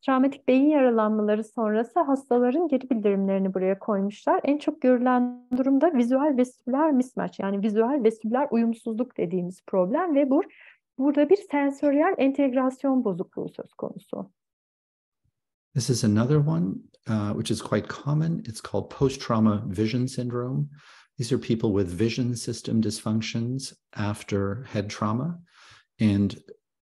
travmatik beyin yaralanmaları sonrası hastaların geri bildirimlerini buraya koymuşlar. En çok görülen durumda vizüel vestibüler mismatch yani vizüel vestibüler uyumsuzluk dediğimiz problem ve bu burada bir sensöryel entegrasyon bozukluğu söz konusu. This is another one. Uh, which is quite common. It's called post trauma vision syndrome. These are people with vision system dysfunctions after head trauma. And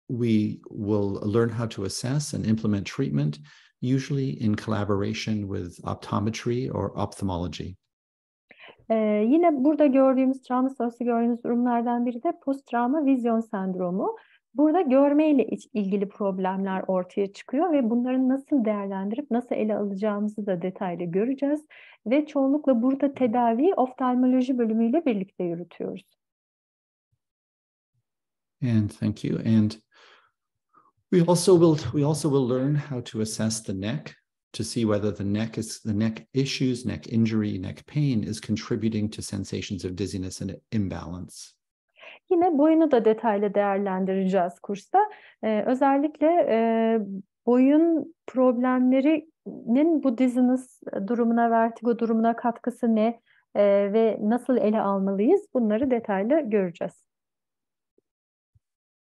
we will learn how to assess and implement treatment, usually in collaboration with optometry or ophthalmology. Ee, yine burada gördüğümüz travma sonrası gördüğümüz durumlardan biri de post travma vizyon sendromu. Burada görmeyle ilgili problemler ortaya çıkıyor ve bunların nasıl değerlendirip nasıl ele alacağımızı da detaylı göreceğiz. Ve çoğunlukla burada tedavi oftalmoloji bölümüyle birlikte yürütüyoruz. And thank you. And we also will we also will learn how to assess the neck to see whether the neck is the neck issues, neck injury, neck pain is contributing to sensations of dizziness and imbalance. Yine boyunu da detaylı değerlendireceğiz kursta. Ee, özellikle e, boyun problemlerinin bu diziniz durumuna, vertigo durumuna katkısı ne e, ve nasıl ele almalıyız bunları detaylı göreceğiz.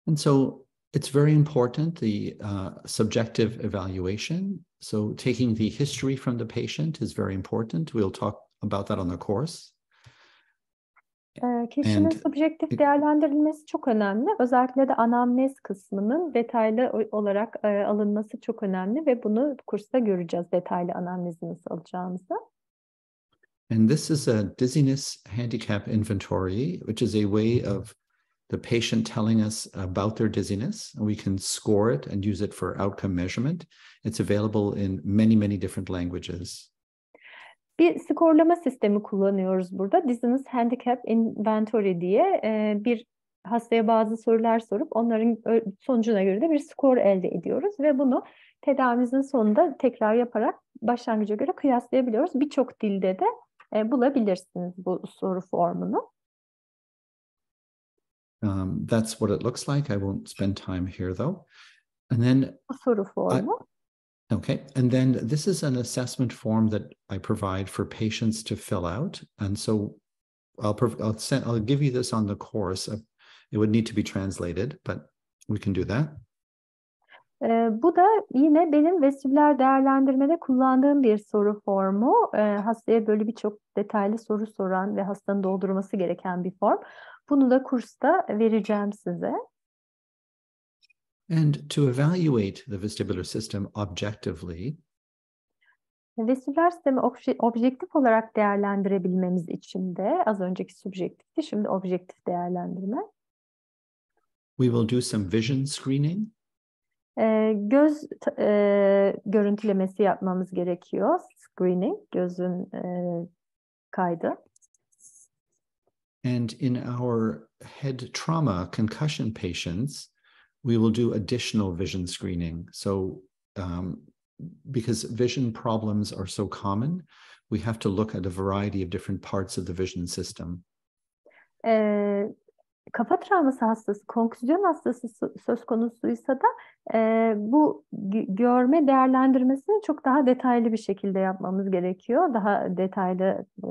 And so it's very important the uh, subjective evaluation. So taking the history from the patient is very important. We'll talk about that on the course kişinin and, subjektif değerlendirilmesi çok önemli. Özellikle de anamnez kısmının detaylı olarak e, alınması çok önemli ve bunu kursta göreceğiz detaylı anamnezi nasıl alacağımızı. And this is a dizziness handicap inventory, which is a way of the patient telling us about their dizziness, we can score it and use it for outcome measurement. It's available in many, many different languages. Bir skorlama sistemi kullanıyoruz burada. Disney's Handicap Inventory diye e, bir hastaya bazı sorular sorup onların sonucuna göre de bir skor elde ediyoruz ve bunu tedavimizin sonunda tekrar yaparak başlangıca göre kıyaslayabiliyoruz. Birçok dilde de e, bulabilirsiniz bu soru formunu. Um, that's what it looks like. I won't spend time here though. And then bu soru formu. I, Okay, and then this is an assessment form that I provide for patients to fill out. And so I'll, I'll, send, I'll give you this on the course. It would need to be translated, but we can do that. E, bu da yine benim vestibüler değerlendirmede kullandığım bir soru formu. E, hastaya böyle birçok detaylı soru soran ve hastanın doldurması gereken bir form. Bunu da kursta vereceğim size and to evaluate the vestibular system objectively. E, Vestibüler sistemi objektif olarak değerlendirebilmemiz için de az önceki subjektifti, şimdi objektif değerlendirme. We will do some vision screening. E, göz e, görüntülemesi yapmamız gerekiyor. Screening, gözün e, kaydı. And in our head trauma concussion patients, we will do additional vision screening. So, um, because vision problems are so common, we have to look at a variety of different parts of the vision system. Ee, kafa travması hastası, konfüzyon hastası söz konusuysa da e, bu görme değerlendirmesini çok daha detaylı bir şekilde yapmamız gerekiyor. Daha detaylı e,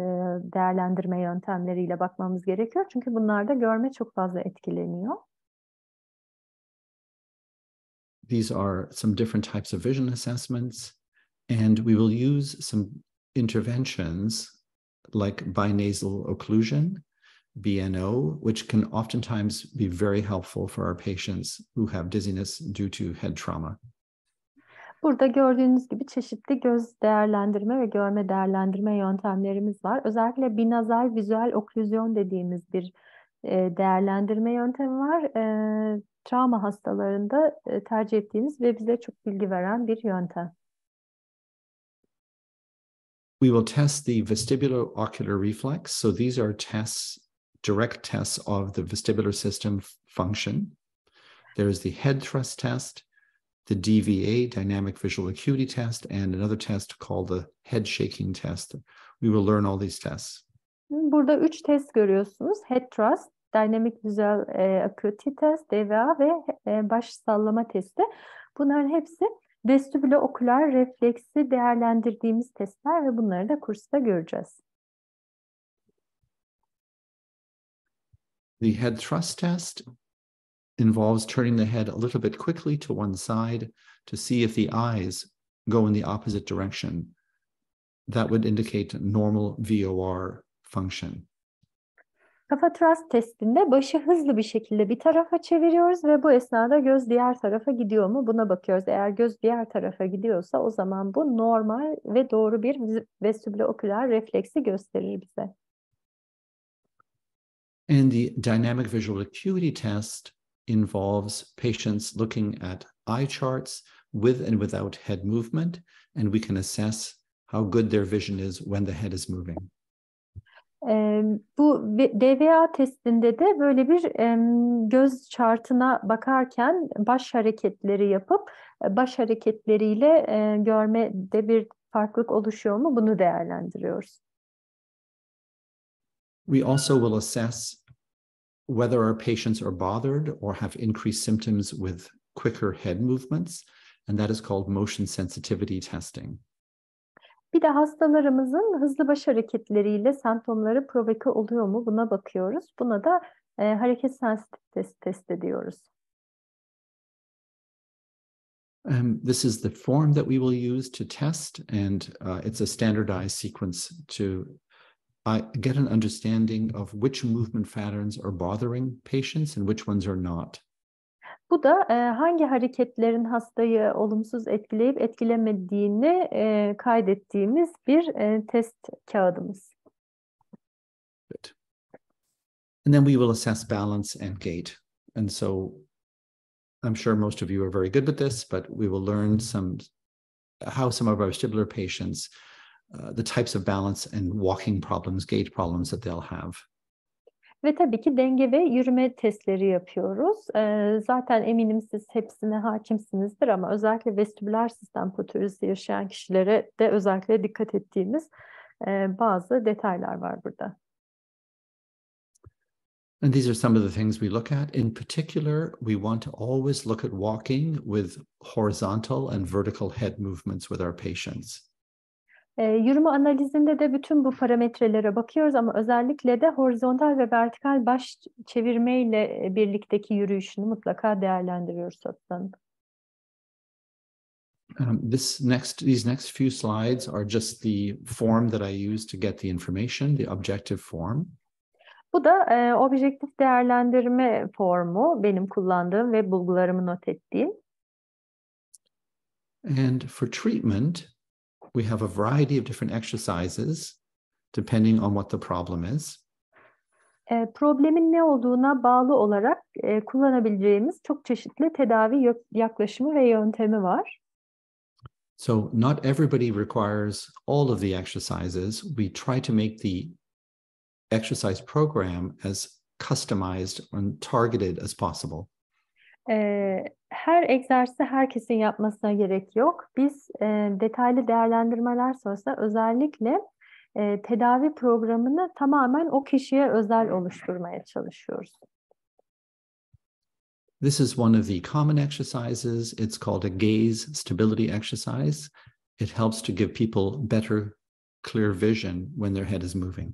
değerlendirme yöntemleriyle bakmamız gerekiyor. Çünkü bunlarda görme çok fazla etkileniyor. These are some different types of vision assessments, and we will use some interventions like binasal occlusion, BNO, which can oftentimes be very helpful for our patients who have dizziness due to head trauma. Burada gördüğünüz gibi çeşitli göz değerlendirme ve görme değerlendirme yöntemlerimiz var. Özellikle binazal vizüel oklüzyon dediğimiz bir e, değerlendirme yöntemi var. E, travma hastalarında e, tercih ettiğiniz ve bize çok bilgi veren bir yöntem. We will test the vestibular ocular reflex. So these are tests, direct tests of the vestibular system function. There is the head thrust test, the DVA, dynamic visual acuity test, and another test called the head shaking test. We will learn all these tests. Burada üç test görüyorsunuz. Head thrust, Dinamik visual e, acuity test, DVA ve e, baş sallama testi. Bunların hepsi vestibüloküler refleksi değerlendirdiğimiz testler ve bunları da kursta göreceğiz. The head thrust test involves turning the head a little bit quickly to one side to see if the eyes go in the opposite direction. That would indicate normal VOR function. Kafa trust testinde başı hızlı bir şekilde bir tarafa çeviriyoruz ve bu esnada göz diğer tarafa gidiyor mu buna bakıyoruz. Eğer göz diğer tarafa gidiyorsa o zaman bu normal ve doğru bir vestibülooküler refleksi gösterir bize. And the dynamic visual acuity test involves patients looking at eye charts with and without head movement and we can assess how good their vision is when the head is moving. E, bu DVA testinde de böyle bir e, göz chartına bakarken baş hareketleri yapıp e, baş hareketleriyle e, görmede bir farklılık oluşuyor mu bunu değerlendiriyoruz. We also will assess whether our patients are bothered or have increased symptoms with quicker head movements and that is called motion sensitivity testing. Bir de hastalarımızın hızlı baş hareketleriyle semptomları provoke oluyor mu buna bakıyoruz. Buna da e, hareket sensitif test, test ediyoruz. Um, this is the form that we will use to test, and uh, it's a standardized sequence to uh, get an understanding of which movement patterns are bothering patients and which ones are not. Bu da e, hangi hareketlerin hastayı olumsuz etkileyip etkilemediğini e, kaydettiğimiz bir e, test kağıdımız. Good. And then we will assess balance and gait. And so I'm sure most of you are very good with this, but we will learn some how some of our vestibular patients uh, the types of balance and walking problems, gait problems that they'll have. Ve tabii ki denge ve yürüme testleri yapıyoruz. E, zaten eminim siz hepsine hakimsinizdir ama özellikle vestibüler sistem patolojisi yaşayan kişilere de özellikle dikkat ettiğimiz e, bazı detaylar var burada. And these are some of the things we look at. In particular, we want to always look at walking with horizontal and vertical head movements with our patients. E, yürüme analizinde de bütün bu parametrelere bakıyoruz ama özellikle de horizontal ve vertikal baş çevirmeyle e, birlikteki yürüyüşünü mutlaka değerlendiriyoruz aslında. Um, this next, these next few slides are just the form that I use to get the information, the objective form. Bu da e, objektif değerlendirme formu benim kullandığım ve bulgularımı not ettiğim. And for treatment, we have a variety of different exercises depending on what the problem is. E, problemin ne olduğuna bağlı olarak e, kullanabileceğimiz çok çeşitli tedavi yaklaşımı ve yöntemi var. So not everybody requires all of the exercises. We try to make the exercise program as customized and targeted as possible. E, her egzersizi herkesin yapmasına gerek yok. Biz e, detaylı değerlendirmeler sonrasında özellikle e, tedavi programını tamamen o kişiye özel oluşturmaya çalışıyoruz. This is one of the common exercises. It's called a gaze stability exercise. It helps to give people better clear vision when their head is moving.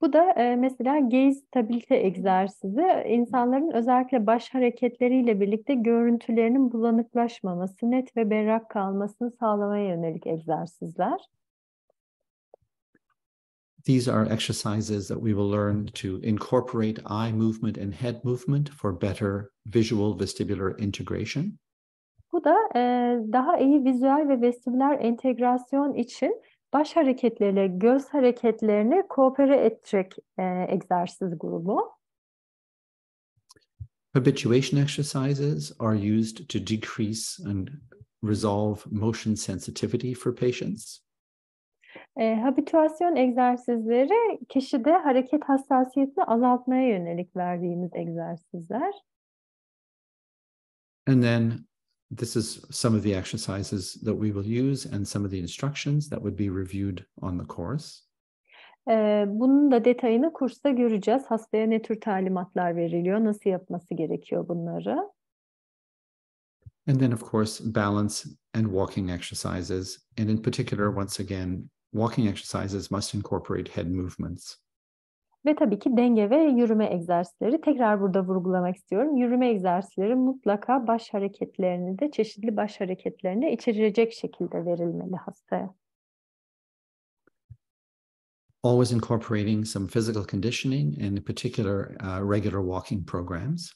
Bu da e, mesela gaze stabilite egzersizi insanların özellikle baş hareketleriyle birlikte görüntülerinin bulanıklaşmaması, net ve berrak kalmasını sağlamaya yönelik egzersizler. These are exercises that we will learn to incorporate eye movement and head movement for better visual vestibular integration. Bu da e, daha iyi vizüel ve vestibüler entegrasyon için baş hareketleriyle göz hareketlerini koopere edecek e, egzersiz grubu. Habituation exercises are used to decrease and resolve motion sensitivity for patients. E, habituasyon egzersizleri kişide hareket hassasiyetini azaltmaya yönelik verdiğimiz egzersizler. And then this is some of the exercises that we will use and some of the instructions that would be reviewed on the course. bunun da detayını kursta göreceğiz. Hastaya ne tür talimatlar veriliyor, nasıl yapması gerekiyor bunları. And then of course balance and walking exercises and in particular once again walking exercises must incorporate head movements. Ve tabii ki denge ve yürüme egzersizleri. Tekrar burada vurgulamak istiyorum. Yürüme egzersizleri mutlaka baş hareketlerini de çeşitli baş hareketlerini de içerecek şekilde verilmeli hastaya. Always incorporating some physical conditioning and in particular uh, regular walking programs.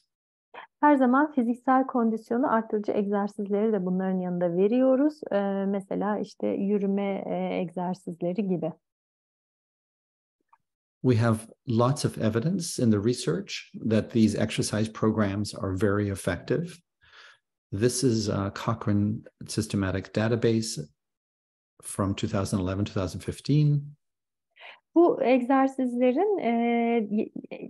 Her zaman fiziksel kondisyonu arttırıcı egzersizleri de bunların yanında veriyoruz. Ee, mesela işte yürüme e, egzersizleri gibi. We have lots of evidence in the research that these exercise programs are very effective. This is a Cochrane systematic database from 2011-2015. Bu egzersizlerin e,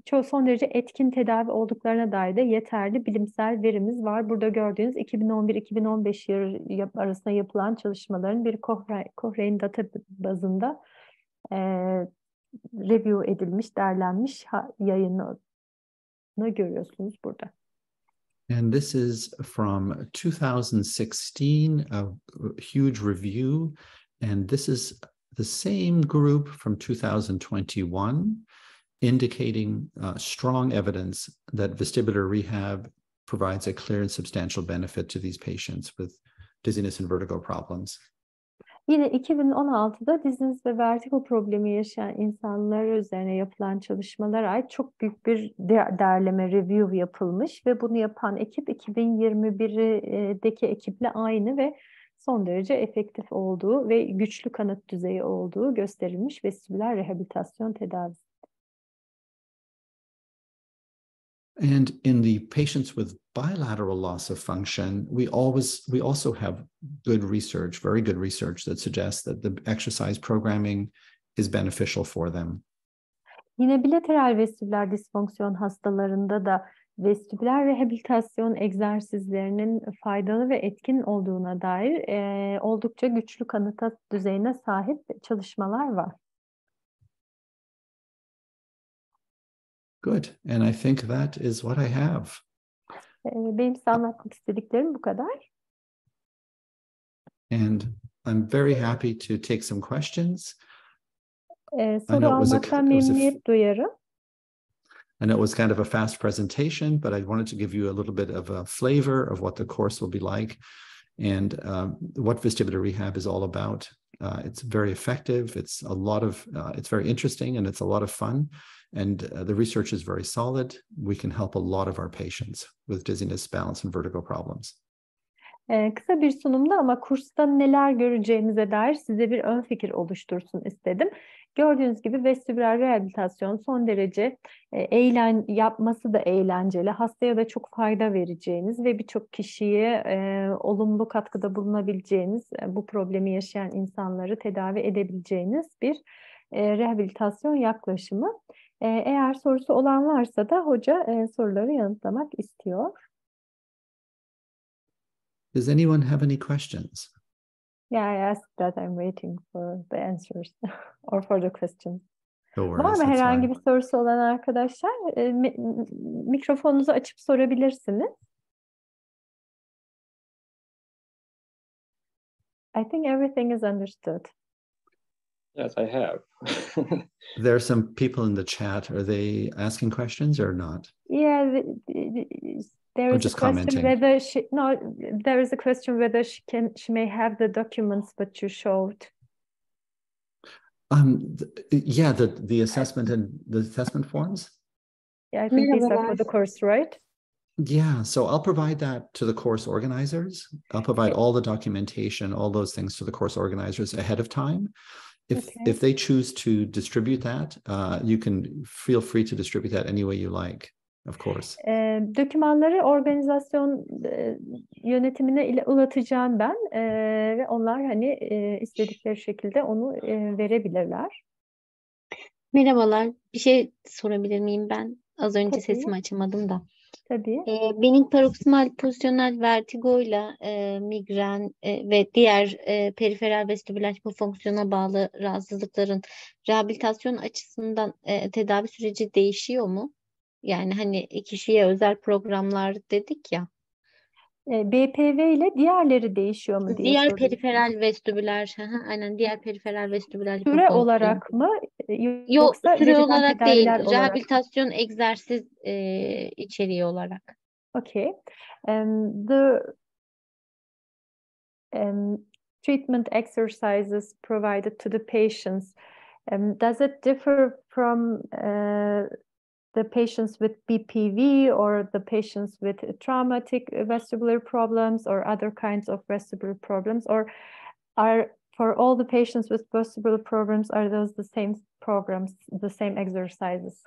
çoğu son derece etkin tedavi olduklarına dair de yeterli bilimsel verimiz var. Burada gördüğünüz 2011-2015 yıl arasında yapılan çalışmaların bir Cochrane, Cochrane data bazında e, review edilmiş, derlenmiş yayını görüyorsunuz burada. And this is from 2016, a huge review. And this is the same group from 2021, indicating uh, strong evidence that vestibular rehab provides a clear and substantial benefit to these patients with dizziness and vertigo problems. Yine 2016'da diziniz ve vertigo problemi yaşayan insanlar üzerine yapılan çalışmalar ait çok büyük bir derleme, review yapılmış ve bunu yapan ekip 2021'deki ekiple aynı ve son derece efektif olduğu ve güçlü kanıt düzeyi olduğu gösterilmiş vestibüler rehabilitasyon tedavisi And in the patients with bilateral loss of function, we always we also have good research, very good research that suggests that the exercise programming is beneficial for them. Yine bilateral vestibüler disfonksiyon hastalarında da vestibüler rehabilitasyon egzersizlerinin faydalı ve etkin olduğuna dair e, oldukça güçlü kanıta düzeyine sahip çalışmalar var. Good. And I think that is what I have. Benim size anlatmak istediklerim bu kadar. And I'm very happy to take some questions. soru almaktan memnuniyet duyarım. I know it was kind of a fast presentation, but I wanted to give you a little bit of a flavor of what the course will be like and uh, what vestibular rehab is all about. Uh, it's very effective. It's a lot of, uh, it's very interesting and it's a lot of fun. And uh, the research is very solid. We can help a lot of our patients with dizziness, balance, and vertigo problems. Ee, kısa bir sunumda ama kursta neler göreceğimize dair size bir ön fikir oluştursun istedim. Gördüğünüz gibi vestibüler rehabilitasyon son derece e, eğlen yapması da eğlenceli, hastaya da çok fayda vereceğiniz ve birçok kişiye e, olumlu katkıda bulunabileceğiniz, e, bu problemi yaşayan insanları tedavi edebileceğiniz bir e, rehabilitasyon yaklaşımı. Ee, eğer sorusu olan varsa da hoca e, soruları yanıtlamak istiyor. Does anyone have any questions? Yeah, I asked that. I'm waiting for the answers [laughs] or for the questions. Var mı herhangi bir sorusu olan arkadaşlar? E, mikrofonunuzu açıp sorabilirsiniz. I think everything is understood. Yes, I have. [laughs] there are some people in the chat. Are they asking questions or not? Yeah, there or is just a question commenting. whether she no. There is a question whether she can she may have the documents that you showed. Um. Th yeah. The the assessment and the assessment forms. Yeah, I think yeah, these are for the course, right? Yeah, so I'll provide that to the course organizers. I'll provide all the documentation, all those things to the course organizers ahead of time If okay. if they choose to distribute that, uh, you can feel free to distribute that any way you like. Of course. E, dokümanları organizasyon e, yönetimine ile ulatacağım ben e, ve onlar hani e, istedikleri şekilde onu e, verebilirler. Merhabalar. Bir şey sorabilir miyim ben? Az önce Tabii. sesimi açamadım da. Tabii. E, ee, benim paroksimal pozisyonel vertigoyla e, migren e, ve diğer e, periferal vestibüler hipofonksiyona bağlı rahatsızlıkların rehabilitasyon açısından e, tedavi süreci değişiyor mu? Yani hani kişiye özel programlar dedik ya. BPV ile diğerleri değişiyor mu diye Diğer periferal vestibüler, aynen diğer periferal vestibüler. Süre olarak mı? Yoksa Yok, süre olarak değil. Olarak. Rehabilitasyon egzersiz e, içeriği olarak. Okay. Um, the um, treatment exercises provided to the patients, um, does it differ from uh, the patients with BPV or the patients with traumatic vestibular problems or other kinds of vestibular problems or are for all the patients with vestibular problems are those the same programs the same exercises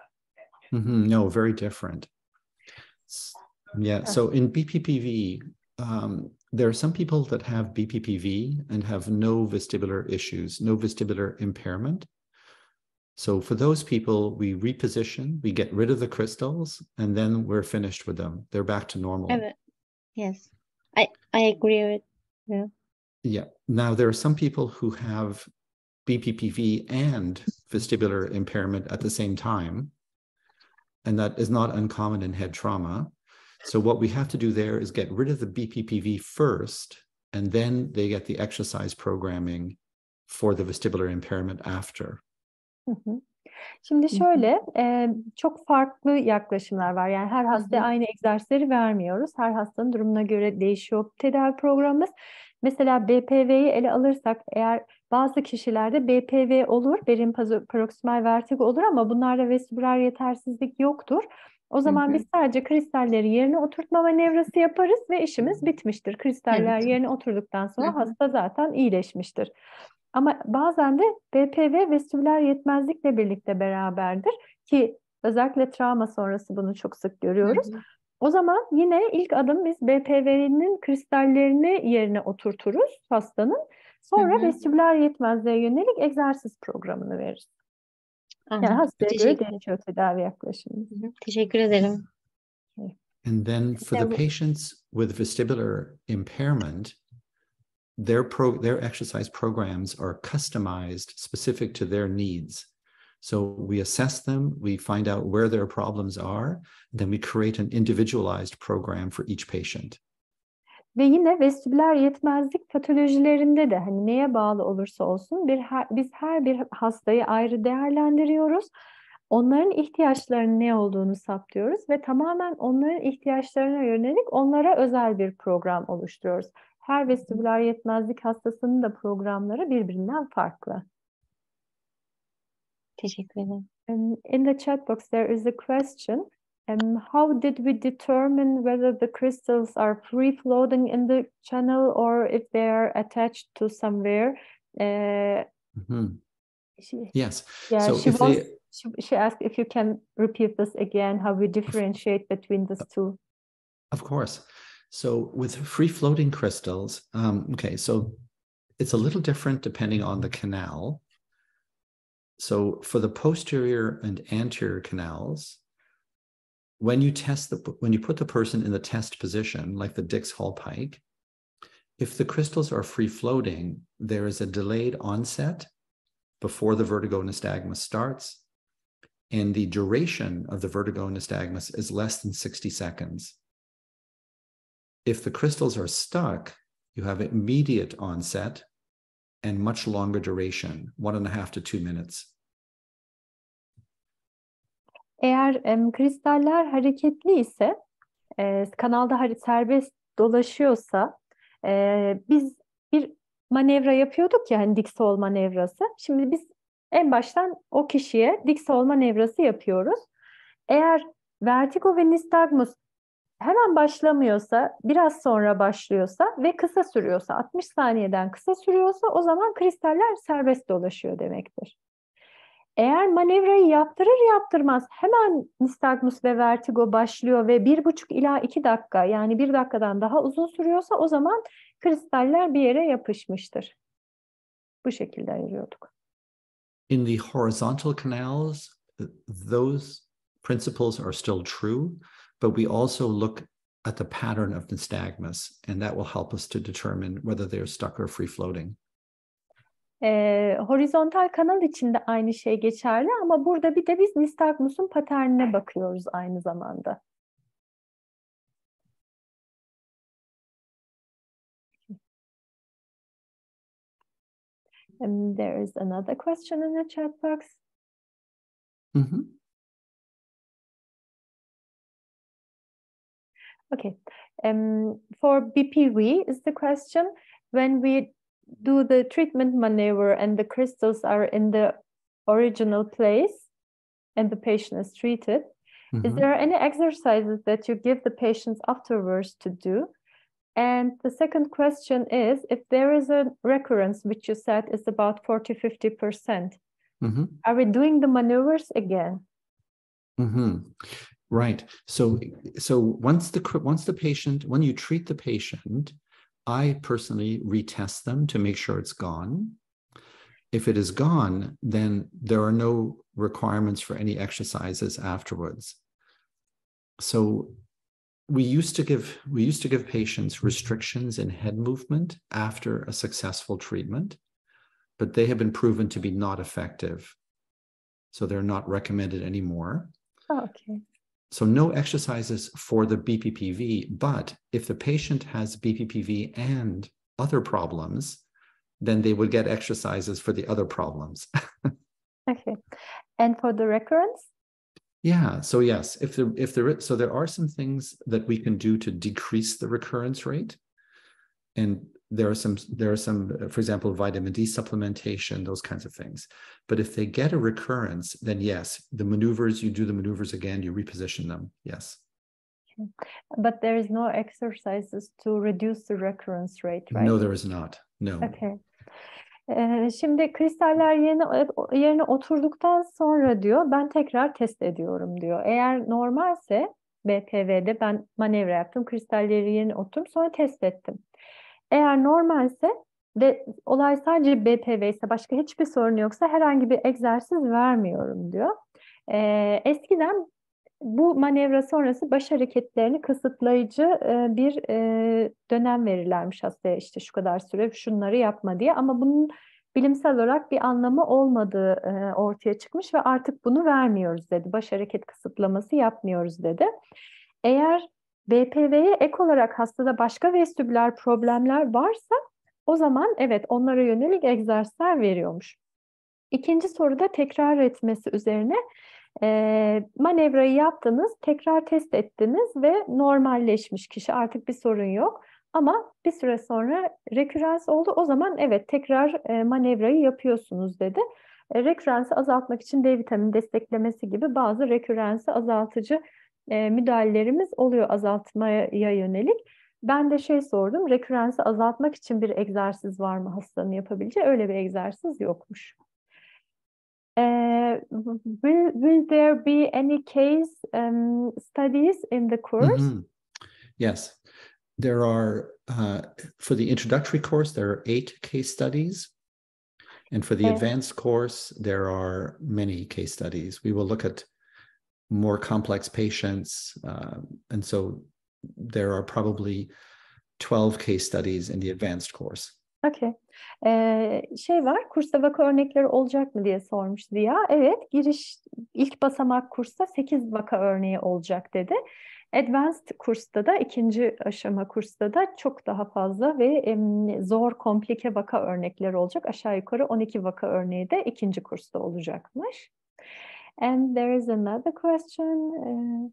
mm-hmm. no very different yeah so in bppv um, there are some people that have bppv and have no vestibular issues no vestibular impairment so for those people, we reposition, we get rid of the crystals, and then we're finished with them. They're back to normal. I yes, I I agree with you. Yeah. yeah. Now there are some people who have BPPV and vestibular impairment at the same time, and that is not uncommon in head trauma. So what we have to do there is get rid of the BPPV first, and then they get the exercise programming for the vestibular impairment after. Şimdi şöyle çok farklı yaklaşımlar var. Yani her hasta aynı egzersizleri vermiyoruz. Her hastanın durumuna göre değişiyor tedavi programımız. Mesela BPV'yi ele alırsak eğer bazı kişilerde BPV olur, berin paroksimal vertigo olur ama bunlarda vestibüler yetersizlik yoktur. O zaman biz sadece kristalleri yerine oturtma manevrası yaparız ve işimiz bitmiştir. Kristaller evet. yerine oturduktan sonra hasta zaten iyileşmiştir. Ama bazen de BPV vestibüler yetmezlikle birlikte beraberdir ki özellikle travma sonrası bunu çok sık görüyoruz. O zaman yine ilk adım biz BPV'nin kristallerini yerine oturturuz hastanın. Sonra vestibüler yetmezliğe yönelik egzersiz programını veririz. yani hastaya göre değişiyor tedavi yaklaşımı. Teşekkür ederim. And then for the patients with vestibular impairment, their pro their exercise programs are customized specific to their needs so we assess them we find out where their problems are then we create an individualized program for each patient Ve yine vestibüler yetmezlik patolojilerinde de hani neye bağlı olursa olsun bir her, biz her bir hastayı ayrı değerlendiriyoruz. Onların ihtiyaçlarının ne olduğunu saptıyoruz ve tamamen onların ihtiyaçlarına yönelik onlara özel bir program oluşturuyoruz her vestibüler yetmezlik hastasının da programları birbirinden farklı. Teşekkür ederim. Um, in the chat box there is a question. Um, how did we determine whether the crystals are free floating in the channel or if they are attached to somewhere? Uh, mm -hmm. she, yes. Yeah, so she, wants, they... she, she asked if you can repeat this again, how we differentiate between these uh, two. Of course. So with free floating crystals, um, okay, so it's a little different depending on the canal. So for the posterior and anterior canals, when you test the when you put the person in the test position, like the Dix Hall Pike, if the crystals are free floating, there is a delayed onset before the vertigo nystagmus starts, and the duration of the vertigo nystagmus is less than 60 seconds. If the crystals are stuck, you have immediate onset and much longer duration, one and a half to two minutes. Eğer em, kristaller hareketli ise, e, kanalda hari serbest dolaşıyorsa, e, biz bir manevra yapıyorduk ya hani dik sol manevrası. Şimdi biz en baştan o kişiye dik sol manevrası yapıyoruz. Eğer vertigo ve nistagmus hemen başlamıyorsa, biraz sonra başlıyorsa ve kısa sürüyorsa, 60 saniyeden kısa sürüyorsa o zaman kristaller serbest dolaşıyor demektir. Eğer manevrayı yaptırır yaptırmaz hemen nistagmus ve vertigo başlıyor ve bir buçuk ila iki dakika yani bir dakikadan daha uzun sürüyorsa o zaman kristaller bir yere yapışmıştır. Bu şekilde ayırıyorduk. In the horizontal canals, those principles are still true. but we also look at the pattern of nystagmus, and that will help us to determine whether they're stuck or free floating. E, horizontal kanal için de aynı şey geçerli ama burada bir de biz nystagmus'un paternine bakıyoruz aynı zamanda. And there is another question in the chat box. Mm -hmm. Okay, um, for BPV is the question. When we do the treatment maneuver and the crystals are in the original place and the patient is treated, mm -hmm. is mm-hmm. there any exercises that you give the patients afterwards to do? And the second question is if there is a recurrence, which you said is about 40 50%, mm -hmm. are we doing the maneuvers again? Mm -hmm. Right. So so once the once the patient when you treat the patient, I personally retest them to make sure it's gone. If it is gone, then there are no requirements for any exercises afterwards. So we used to give we used to give patients restrictions in head movement after a successful treatment, but they have been proven to be not effective. So they're not recommended anymore. Oh, okay. So no exercises for the BPPV, but if the patient has BPPV and other problems, then they would get exercises for the other problems. [laughs] okay. And for the recurrence? Yeah. So yes, if there if there so there are some things that we can do to decrease the recurrence rate. And there are some there are some uh, for example vitamin d supplementation those kinds of things but if they get a recurrence then yes the maneuvers you do the maneuvers again you reposition them yes hmm. but there is no exercises to reduce the recurrence rate right no there is not no okay ee, Şimdi kristaller yerine, yerine oturduktan sonra diyor ben tekrar test ediyorum diyor. Eğer normalse BPV'de ben manevra yaptım kristalleri yerine oturdum sonra test ettim. Eğer normalse ve olay sadece BPV ise başka hiçbir sorun yoksa herhangi bir egzersiz vermiyorum diyor. Ee, eskiden bu manevra sonrası baş hareketlerini kısıtlayıcı e, bir e, dönem verirlermiş hastaya işte şu kadar süre şunları yapma diye ama bunun bilimsel olarak bir anlamı olmadığı e, ortaya çıkmış ve artık bunu vermiyoruz dedi. Baş hareket kısıtlaması yapmıyoruz dedi. Eğer BPV'ye ek olarak hastada başka vestibüler problemler varsa o zaman evet onlara yönelik egzersizler veriyormuş. İkinci soruda tekrar etmesi üzerine e, manevrayı yaptınız, tekrar test ettiniz ve normalleşmiş kişi artık bir sorun yok. Ama bir süre sonra rekürans oldu. O zaman evet tekrar e, manevrayı yapıyorsunuz dedi. E, reküransı azaltmak için D vitamini desteklemesi gibi bazı reküransı azaltıcı e, müdahalelerimiz oluyor azaltmaya yönelik. Ben de şey sordum, rekürensi azaltmak için bir egzersiz var mı hastanın yapabileceği? Öyle bir egzersiz yokmuş. Uh, will, will there be any case um, studies in the course? Mm -hmm. Yes, there are, uh, for the introductory course, there are eight case studies. And for the advanced course, there are many case studies. We will look at more complex patients. Uh, and so there are probably 12 case studies in the advanced course. Okay. Ee, şey var, kursta vaka örnekleri olacak mı diye sormuş Ziya. Evet, giriş ilk basamak kursta 8 vaka örneği olacak dedi. Advanced kursta da ikinci aşama kursta da çok daha fazla ve em, zor komplike vaka örnekleri olacak. Aşağı yukarı 12 vaka örneği de ikinci kursta olacakmış. And there is another question. Uh,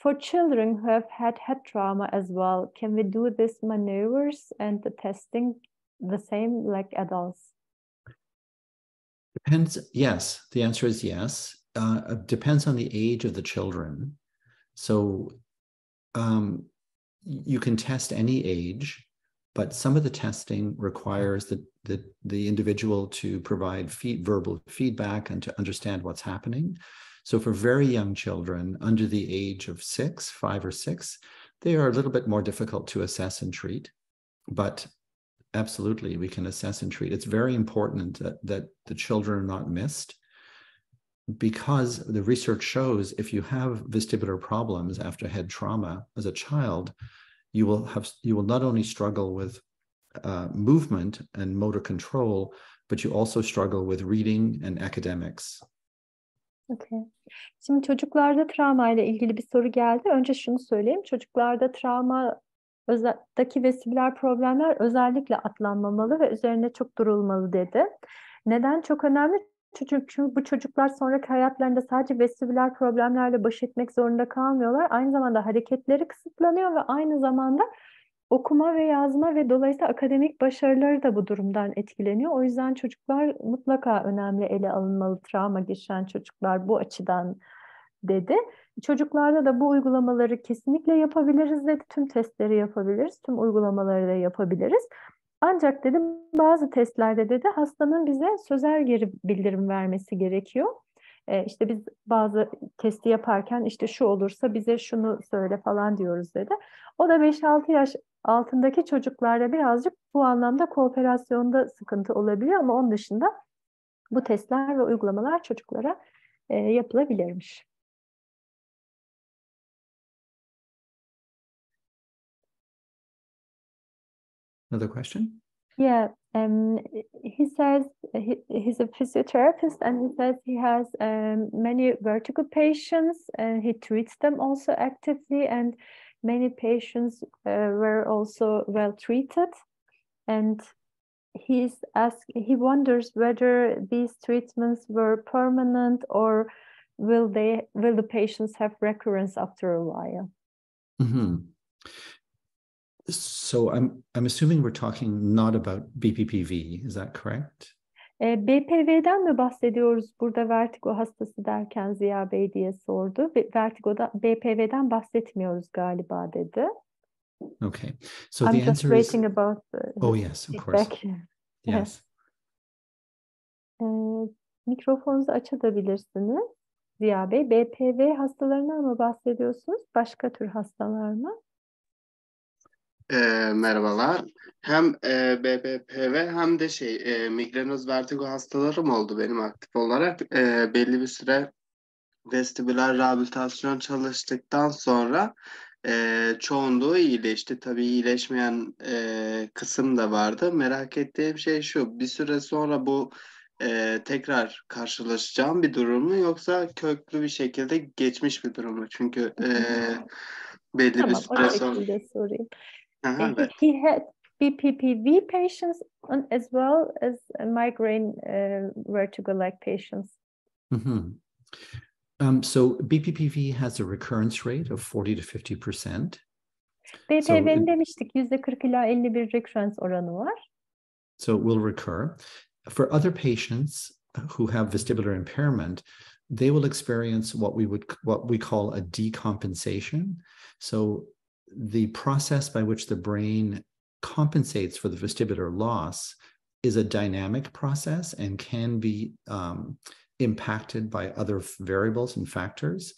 for children who have had head trauma as well, can we do these maneuvers and the testing the same like adults? Depends. Yes, the answer is yes. Uh, depends on the age of the children. So um, you can test any age but some of the testing requires the, the, the individual to provide feed, verbal feedback and to understand what's happening. So for very young children under the age of six, five or six, they are a little bit more difficult to assess and treat. But absolutely, we can assess and treat. It's very important that, that the children are not missed because the research shows if you have vestibular problems after head trauma as a child, you will have you will not only struggle with uh, movement and motor control, but you also struggle with reading and academics. Okay. Şimdi çocuklarda travma ile ilgili bir soru geldi. Önce şunu söyleyeyim. Çocuklarda travma özdaki vestibüler problemler özellikle atlanmamalı ve üzerine çok durulmalı dedi. Neden çok önemli? Çünkü, çünkü bu çocuklar sonraki hayatlarında sadece vestibüler problemlerle baş etmek zorunda kalmıyorlar. Aynı zamanda hareketleri kısıtlanıyor ve aynı zamanda okuma ve yazma ve dolayısıyla akademik başarıları da bu durumdan etkileniyor. O yüzden çocuklar mutlaka önemli ele alınmalı travma geçiren çocuklar bu açıdan dedi. Çocuklarda da bu uygulamaları kesinlikle yapabiliriz dedi. Tüm testleri yapabiliriz, tüm uygulamaları da yapabiliriz. Ancak dedim bazı testlerde dedi hastanın bize sözel geri bildirim vermesi gerekiyor. E, işte biz bazı testi yaparken işte şu olursa bize şunu söyle falan diyoruz dedi. O da 5-6 yaş altındaki çocuklarda birazcık bu anlamda kooperasyonda sıkıntı olabiliyor ama onun dışında bu testler ve uygulamalar çocuklara e, yapılabilirmiş. another question? Yeah, um, he says he, he's a physiotherapist and he says he has um, many vertigo patients and he treats them also actively and many patients uh, were also well treated and he's ask he wonders whether these treatments were permanent or will they will the patients have recurrence after a while mm -hmm. So I'm I'm assuming we're talking not about BPPV, is that correct? E, BPV'den mi bahsediyoruz burada vertigo hastası derken Ziya Bey diye sordu. Vertigo'da BPV'den bahsetmiyoruz galiba dedi. Okay. So I'm the just answer is about the Oh yes, of feedback. course. [laughs] Yes. e, mikrofonunuzu açabilirsiniz. Ziya Bey, BPV hastalarına mı bahsediyorsunuz? Başka tür hastalar mı? E, merhabalar. Hem e, BBPV hem de şey e, migrenoz vertigo hastalarım oldu benim aktif olarak. E, belli bir süre vestibüler rehabilitasyon çalıştıktan sonra e, çoğunluğu iyileşti. Tabii iyileşmeyen e, kısım da vardı. Merak ettiğim şey şu, bir süre sonra bu e, tekrar karşılaşacağım bir durum mu yoksa köklü bir şekilde geçmiş bir durum mu? Çünkü e, belli tamam, bir süre sonra... Uh-huh, but... he had BPPV patients as well as migraine uh, vertigo-like patients. Mm-hmm. Um, so BPPV has a recurrence rate of 40 to 50 percent. BPPV'nin so demiştik %40 ila 51 recurrence oranı var. So it will recur. For other patients uh, who have vestibular impairment, they will experience what we would what we call a decompensation. So the process by which the brain compensates for the vestibular loss is a dynamic process and can be um, impacted by other variables and factors.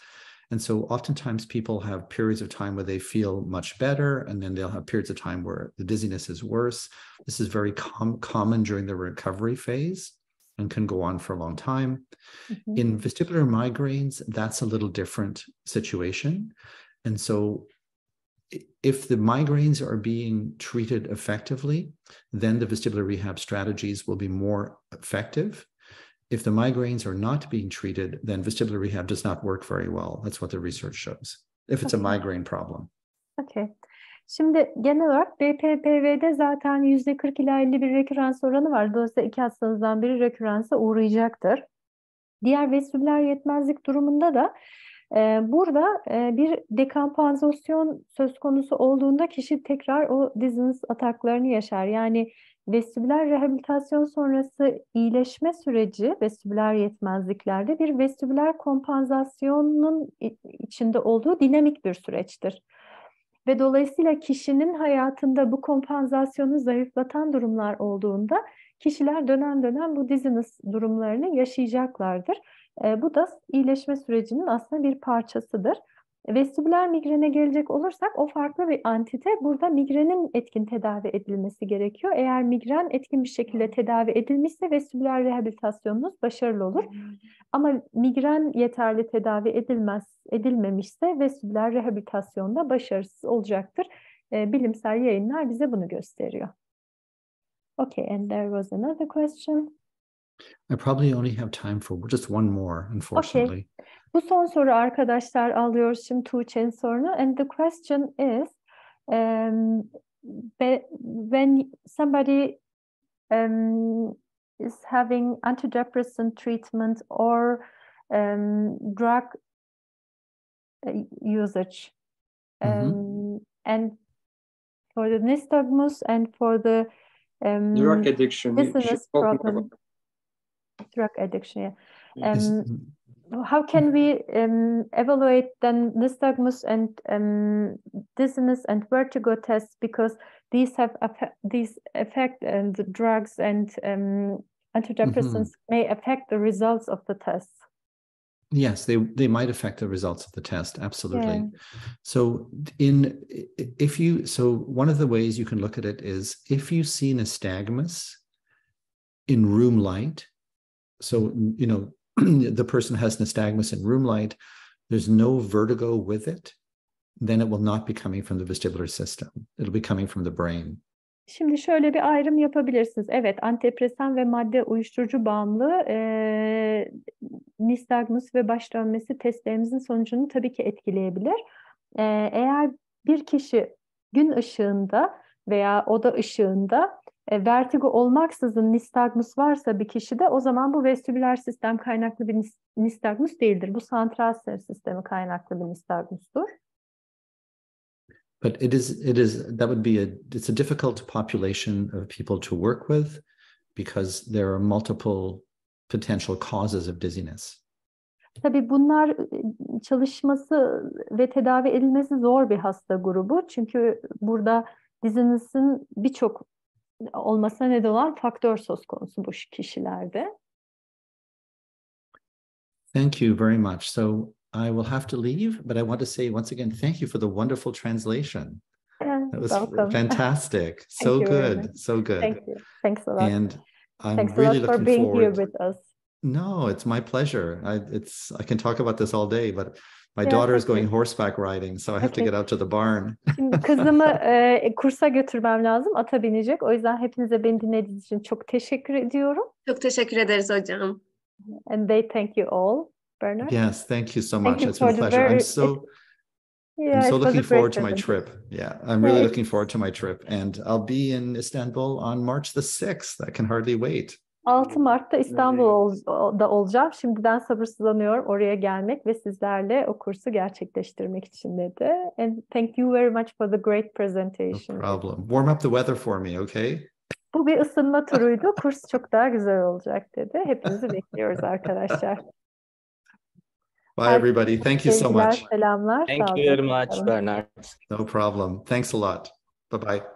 And so, oftentimes, people have periods of time where they feel much better, and then they'll have periods of time where the dizziness is worse. This is very com- common during the recovery phase and can go on for a long time. Mm-hmm. In vestibular migraines, that's a little different situation. And so if the migraines are being treated effectively, then the vestibular rehab strategies will be more effective. If the migraines are not being treated, then vestibular rehab does not work very well. That's what the research shows. If it's okay. a migraine problem. Okay. Şimdi genel olarak BPPV'de zaten %40 ila 50 bir rekürans oranı var. Dolayısıyla iki hastanızdan biri reküransa uğrayacaktır. Diğer vestibüler yetmezlik durumunda da ee, burada e, bir dekompansasyon söz konusu olduğunda kişi tekrar o diziniz ataklarını yaşar. Yani vestibüler rehabilitasyon sonrası iyileşme süreci vestibüler yetmezliklerde bir vestibüler kompansasyonun içinde olduğu dinamik bir süreçtir. Ve dolayısıyla kişinin hayatında bu kompansasyonu zayıflatan durumlar olduğunda kişiler dönem dönem bu diziniz durumlarını yaşayacaklardır. E, bu da iyileşme sürecinin aslında bir parçasıdır. Vestibüler migrene gelecek olursak o farklı bir antite. Burada migrenin etkin tedavi edilmesi gerekiyor. Eğer migren etkin bir şekilde tedavi edilmişse vestibüler rehabilitasyonunuz başarılı olur. Ama migren yeterli tedavi edilmez edilmemişse vestibüler rehabilitasyonda başarısız olacaktır. E, bilimsel yayınlar bize bunu gösteriyor. Okay, and there was another question. I probably only have time for just one more, unfortunately. Okay. Bu son soru arkadaşlar alıyoruz şimdi Tuğçe'nin sorunu. And the question is um, be, when somebody um, is having antidepressant treatment or um, drug uh, usage mm-hmm. um, mm -hmm. and for the nystagmus and for the um, drug addiction business problem. About drug addiction. Yeah. Um, mm-hmm. how can we um, evaluate then nystagmus and um, dizziness and vertigo tests because these have these affect and um, the drugs and um, antidepressants mm -hmm. may affect the results of the tests yes they they might affect the results of the test absolutely yeah. so in if you so one of the ways you can look at it is if you see nystagmus in room light So, you know, [clears throat] the person has nystagmus and room light, there's no vertigo with it, then it will not be coming from the vestibular system. It'll be coming from the brain. Şimdi şöyle bir ayrım yapabilirsiniz. Evet, antidepresan ve madde uyuşturucu bağımlı e, nistagmus ve baş dönmesi testlerimizin sonucunu tabii ki etkileyebilir. E, eğer bir kişi gün ışığında veya oda ışığında e, vertigo olmaksızın nistagmus varsa bir kişide o zaman bu vestibüler sistem kaynaklı bir nistagmus değildir. Bu santral sinir sistemi kaynaklı bir nistagmustur. But it is it is that would be a it's a difficult population of people to work with because there are multiple potential causes of dizziness. Tabii bunlar ıı, çalışması ve tedavi edilmesi zor bir hasta grubu. Çünkü burada dizinizin birçok olmasına neden olan faktör söz konusu bu kişilerde. Thank you very much. So I will have to leave, but I want to say once again, thank you for the wonderful translation. That was Welcome. [laughs] fantastic. so good. So good. Thank you. Thanks a lot. And I'm Thanks really a lot for being forward. here with us. No, it's my pleasure. I, it's I can talk about this all day, but my daughter is going horseback riding, so I have okay. to get out to the barn. Şimdi kızımı [laughs] e, kursa götürmem lazım. Ata binecek. O yüzden hepinize beni dinlediğiniz için çok teşekkür ediyorum. Çok teşekkür ederiz hocam. And they thank you all, Bernard. Yes, thank you so much. It's been a pleasure. Very... I'm so yeah, I'm so looking forward to my trip. Yeah, I'm really right. looking forward to my trip. And I'll be in Istanbul on March the 6th. I can hardly wait. 6 Mart'ta İstanbul'da olacağım. Şimdiden sabırsızlanıyorum oraya gelmek ve sizlerle o kursu gerçekleştirmek için dedi. And thank you very much for the great presentation. No problem. Warm up the weather for me, okay? Bu bir ısınma turuydu. Kurs çok daha güzel olacak dedi. Hepinizi bekliyoruz arkadaşlar. Bye everybody. Thank you so much. Selamlar. Thank you very much Bernard. No problem. Thanks a lot. Bye bye.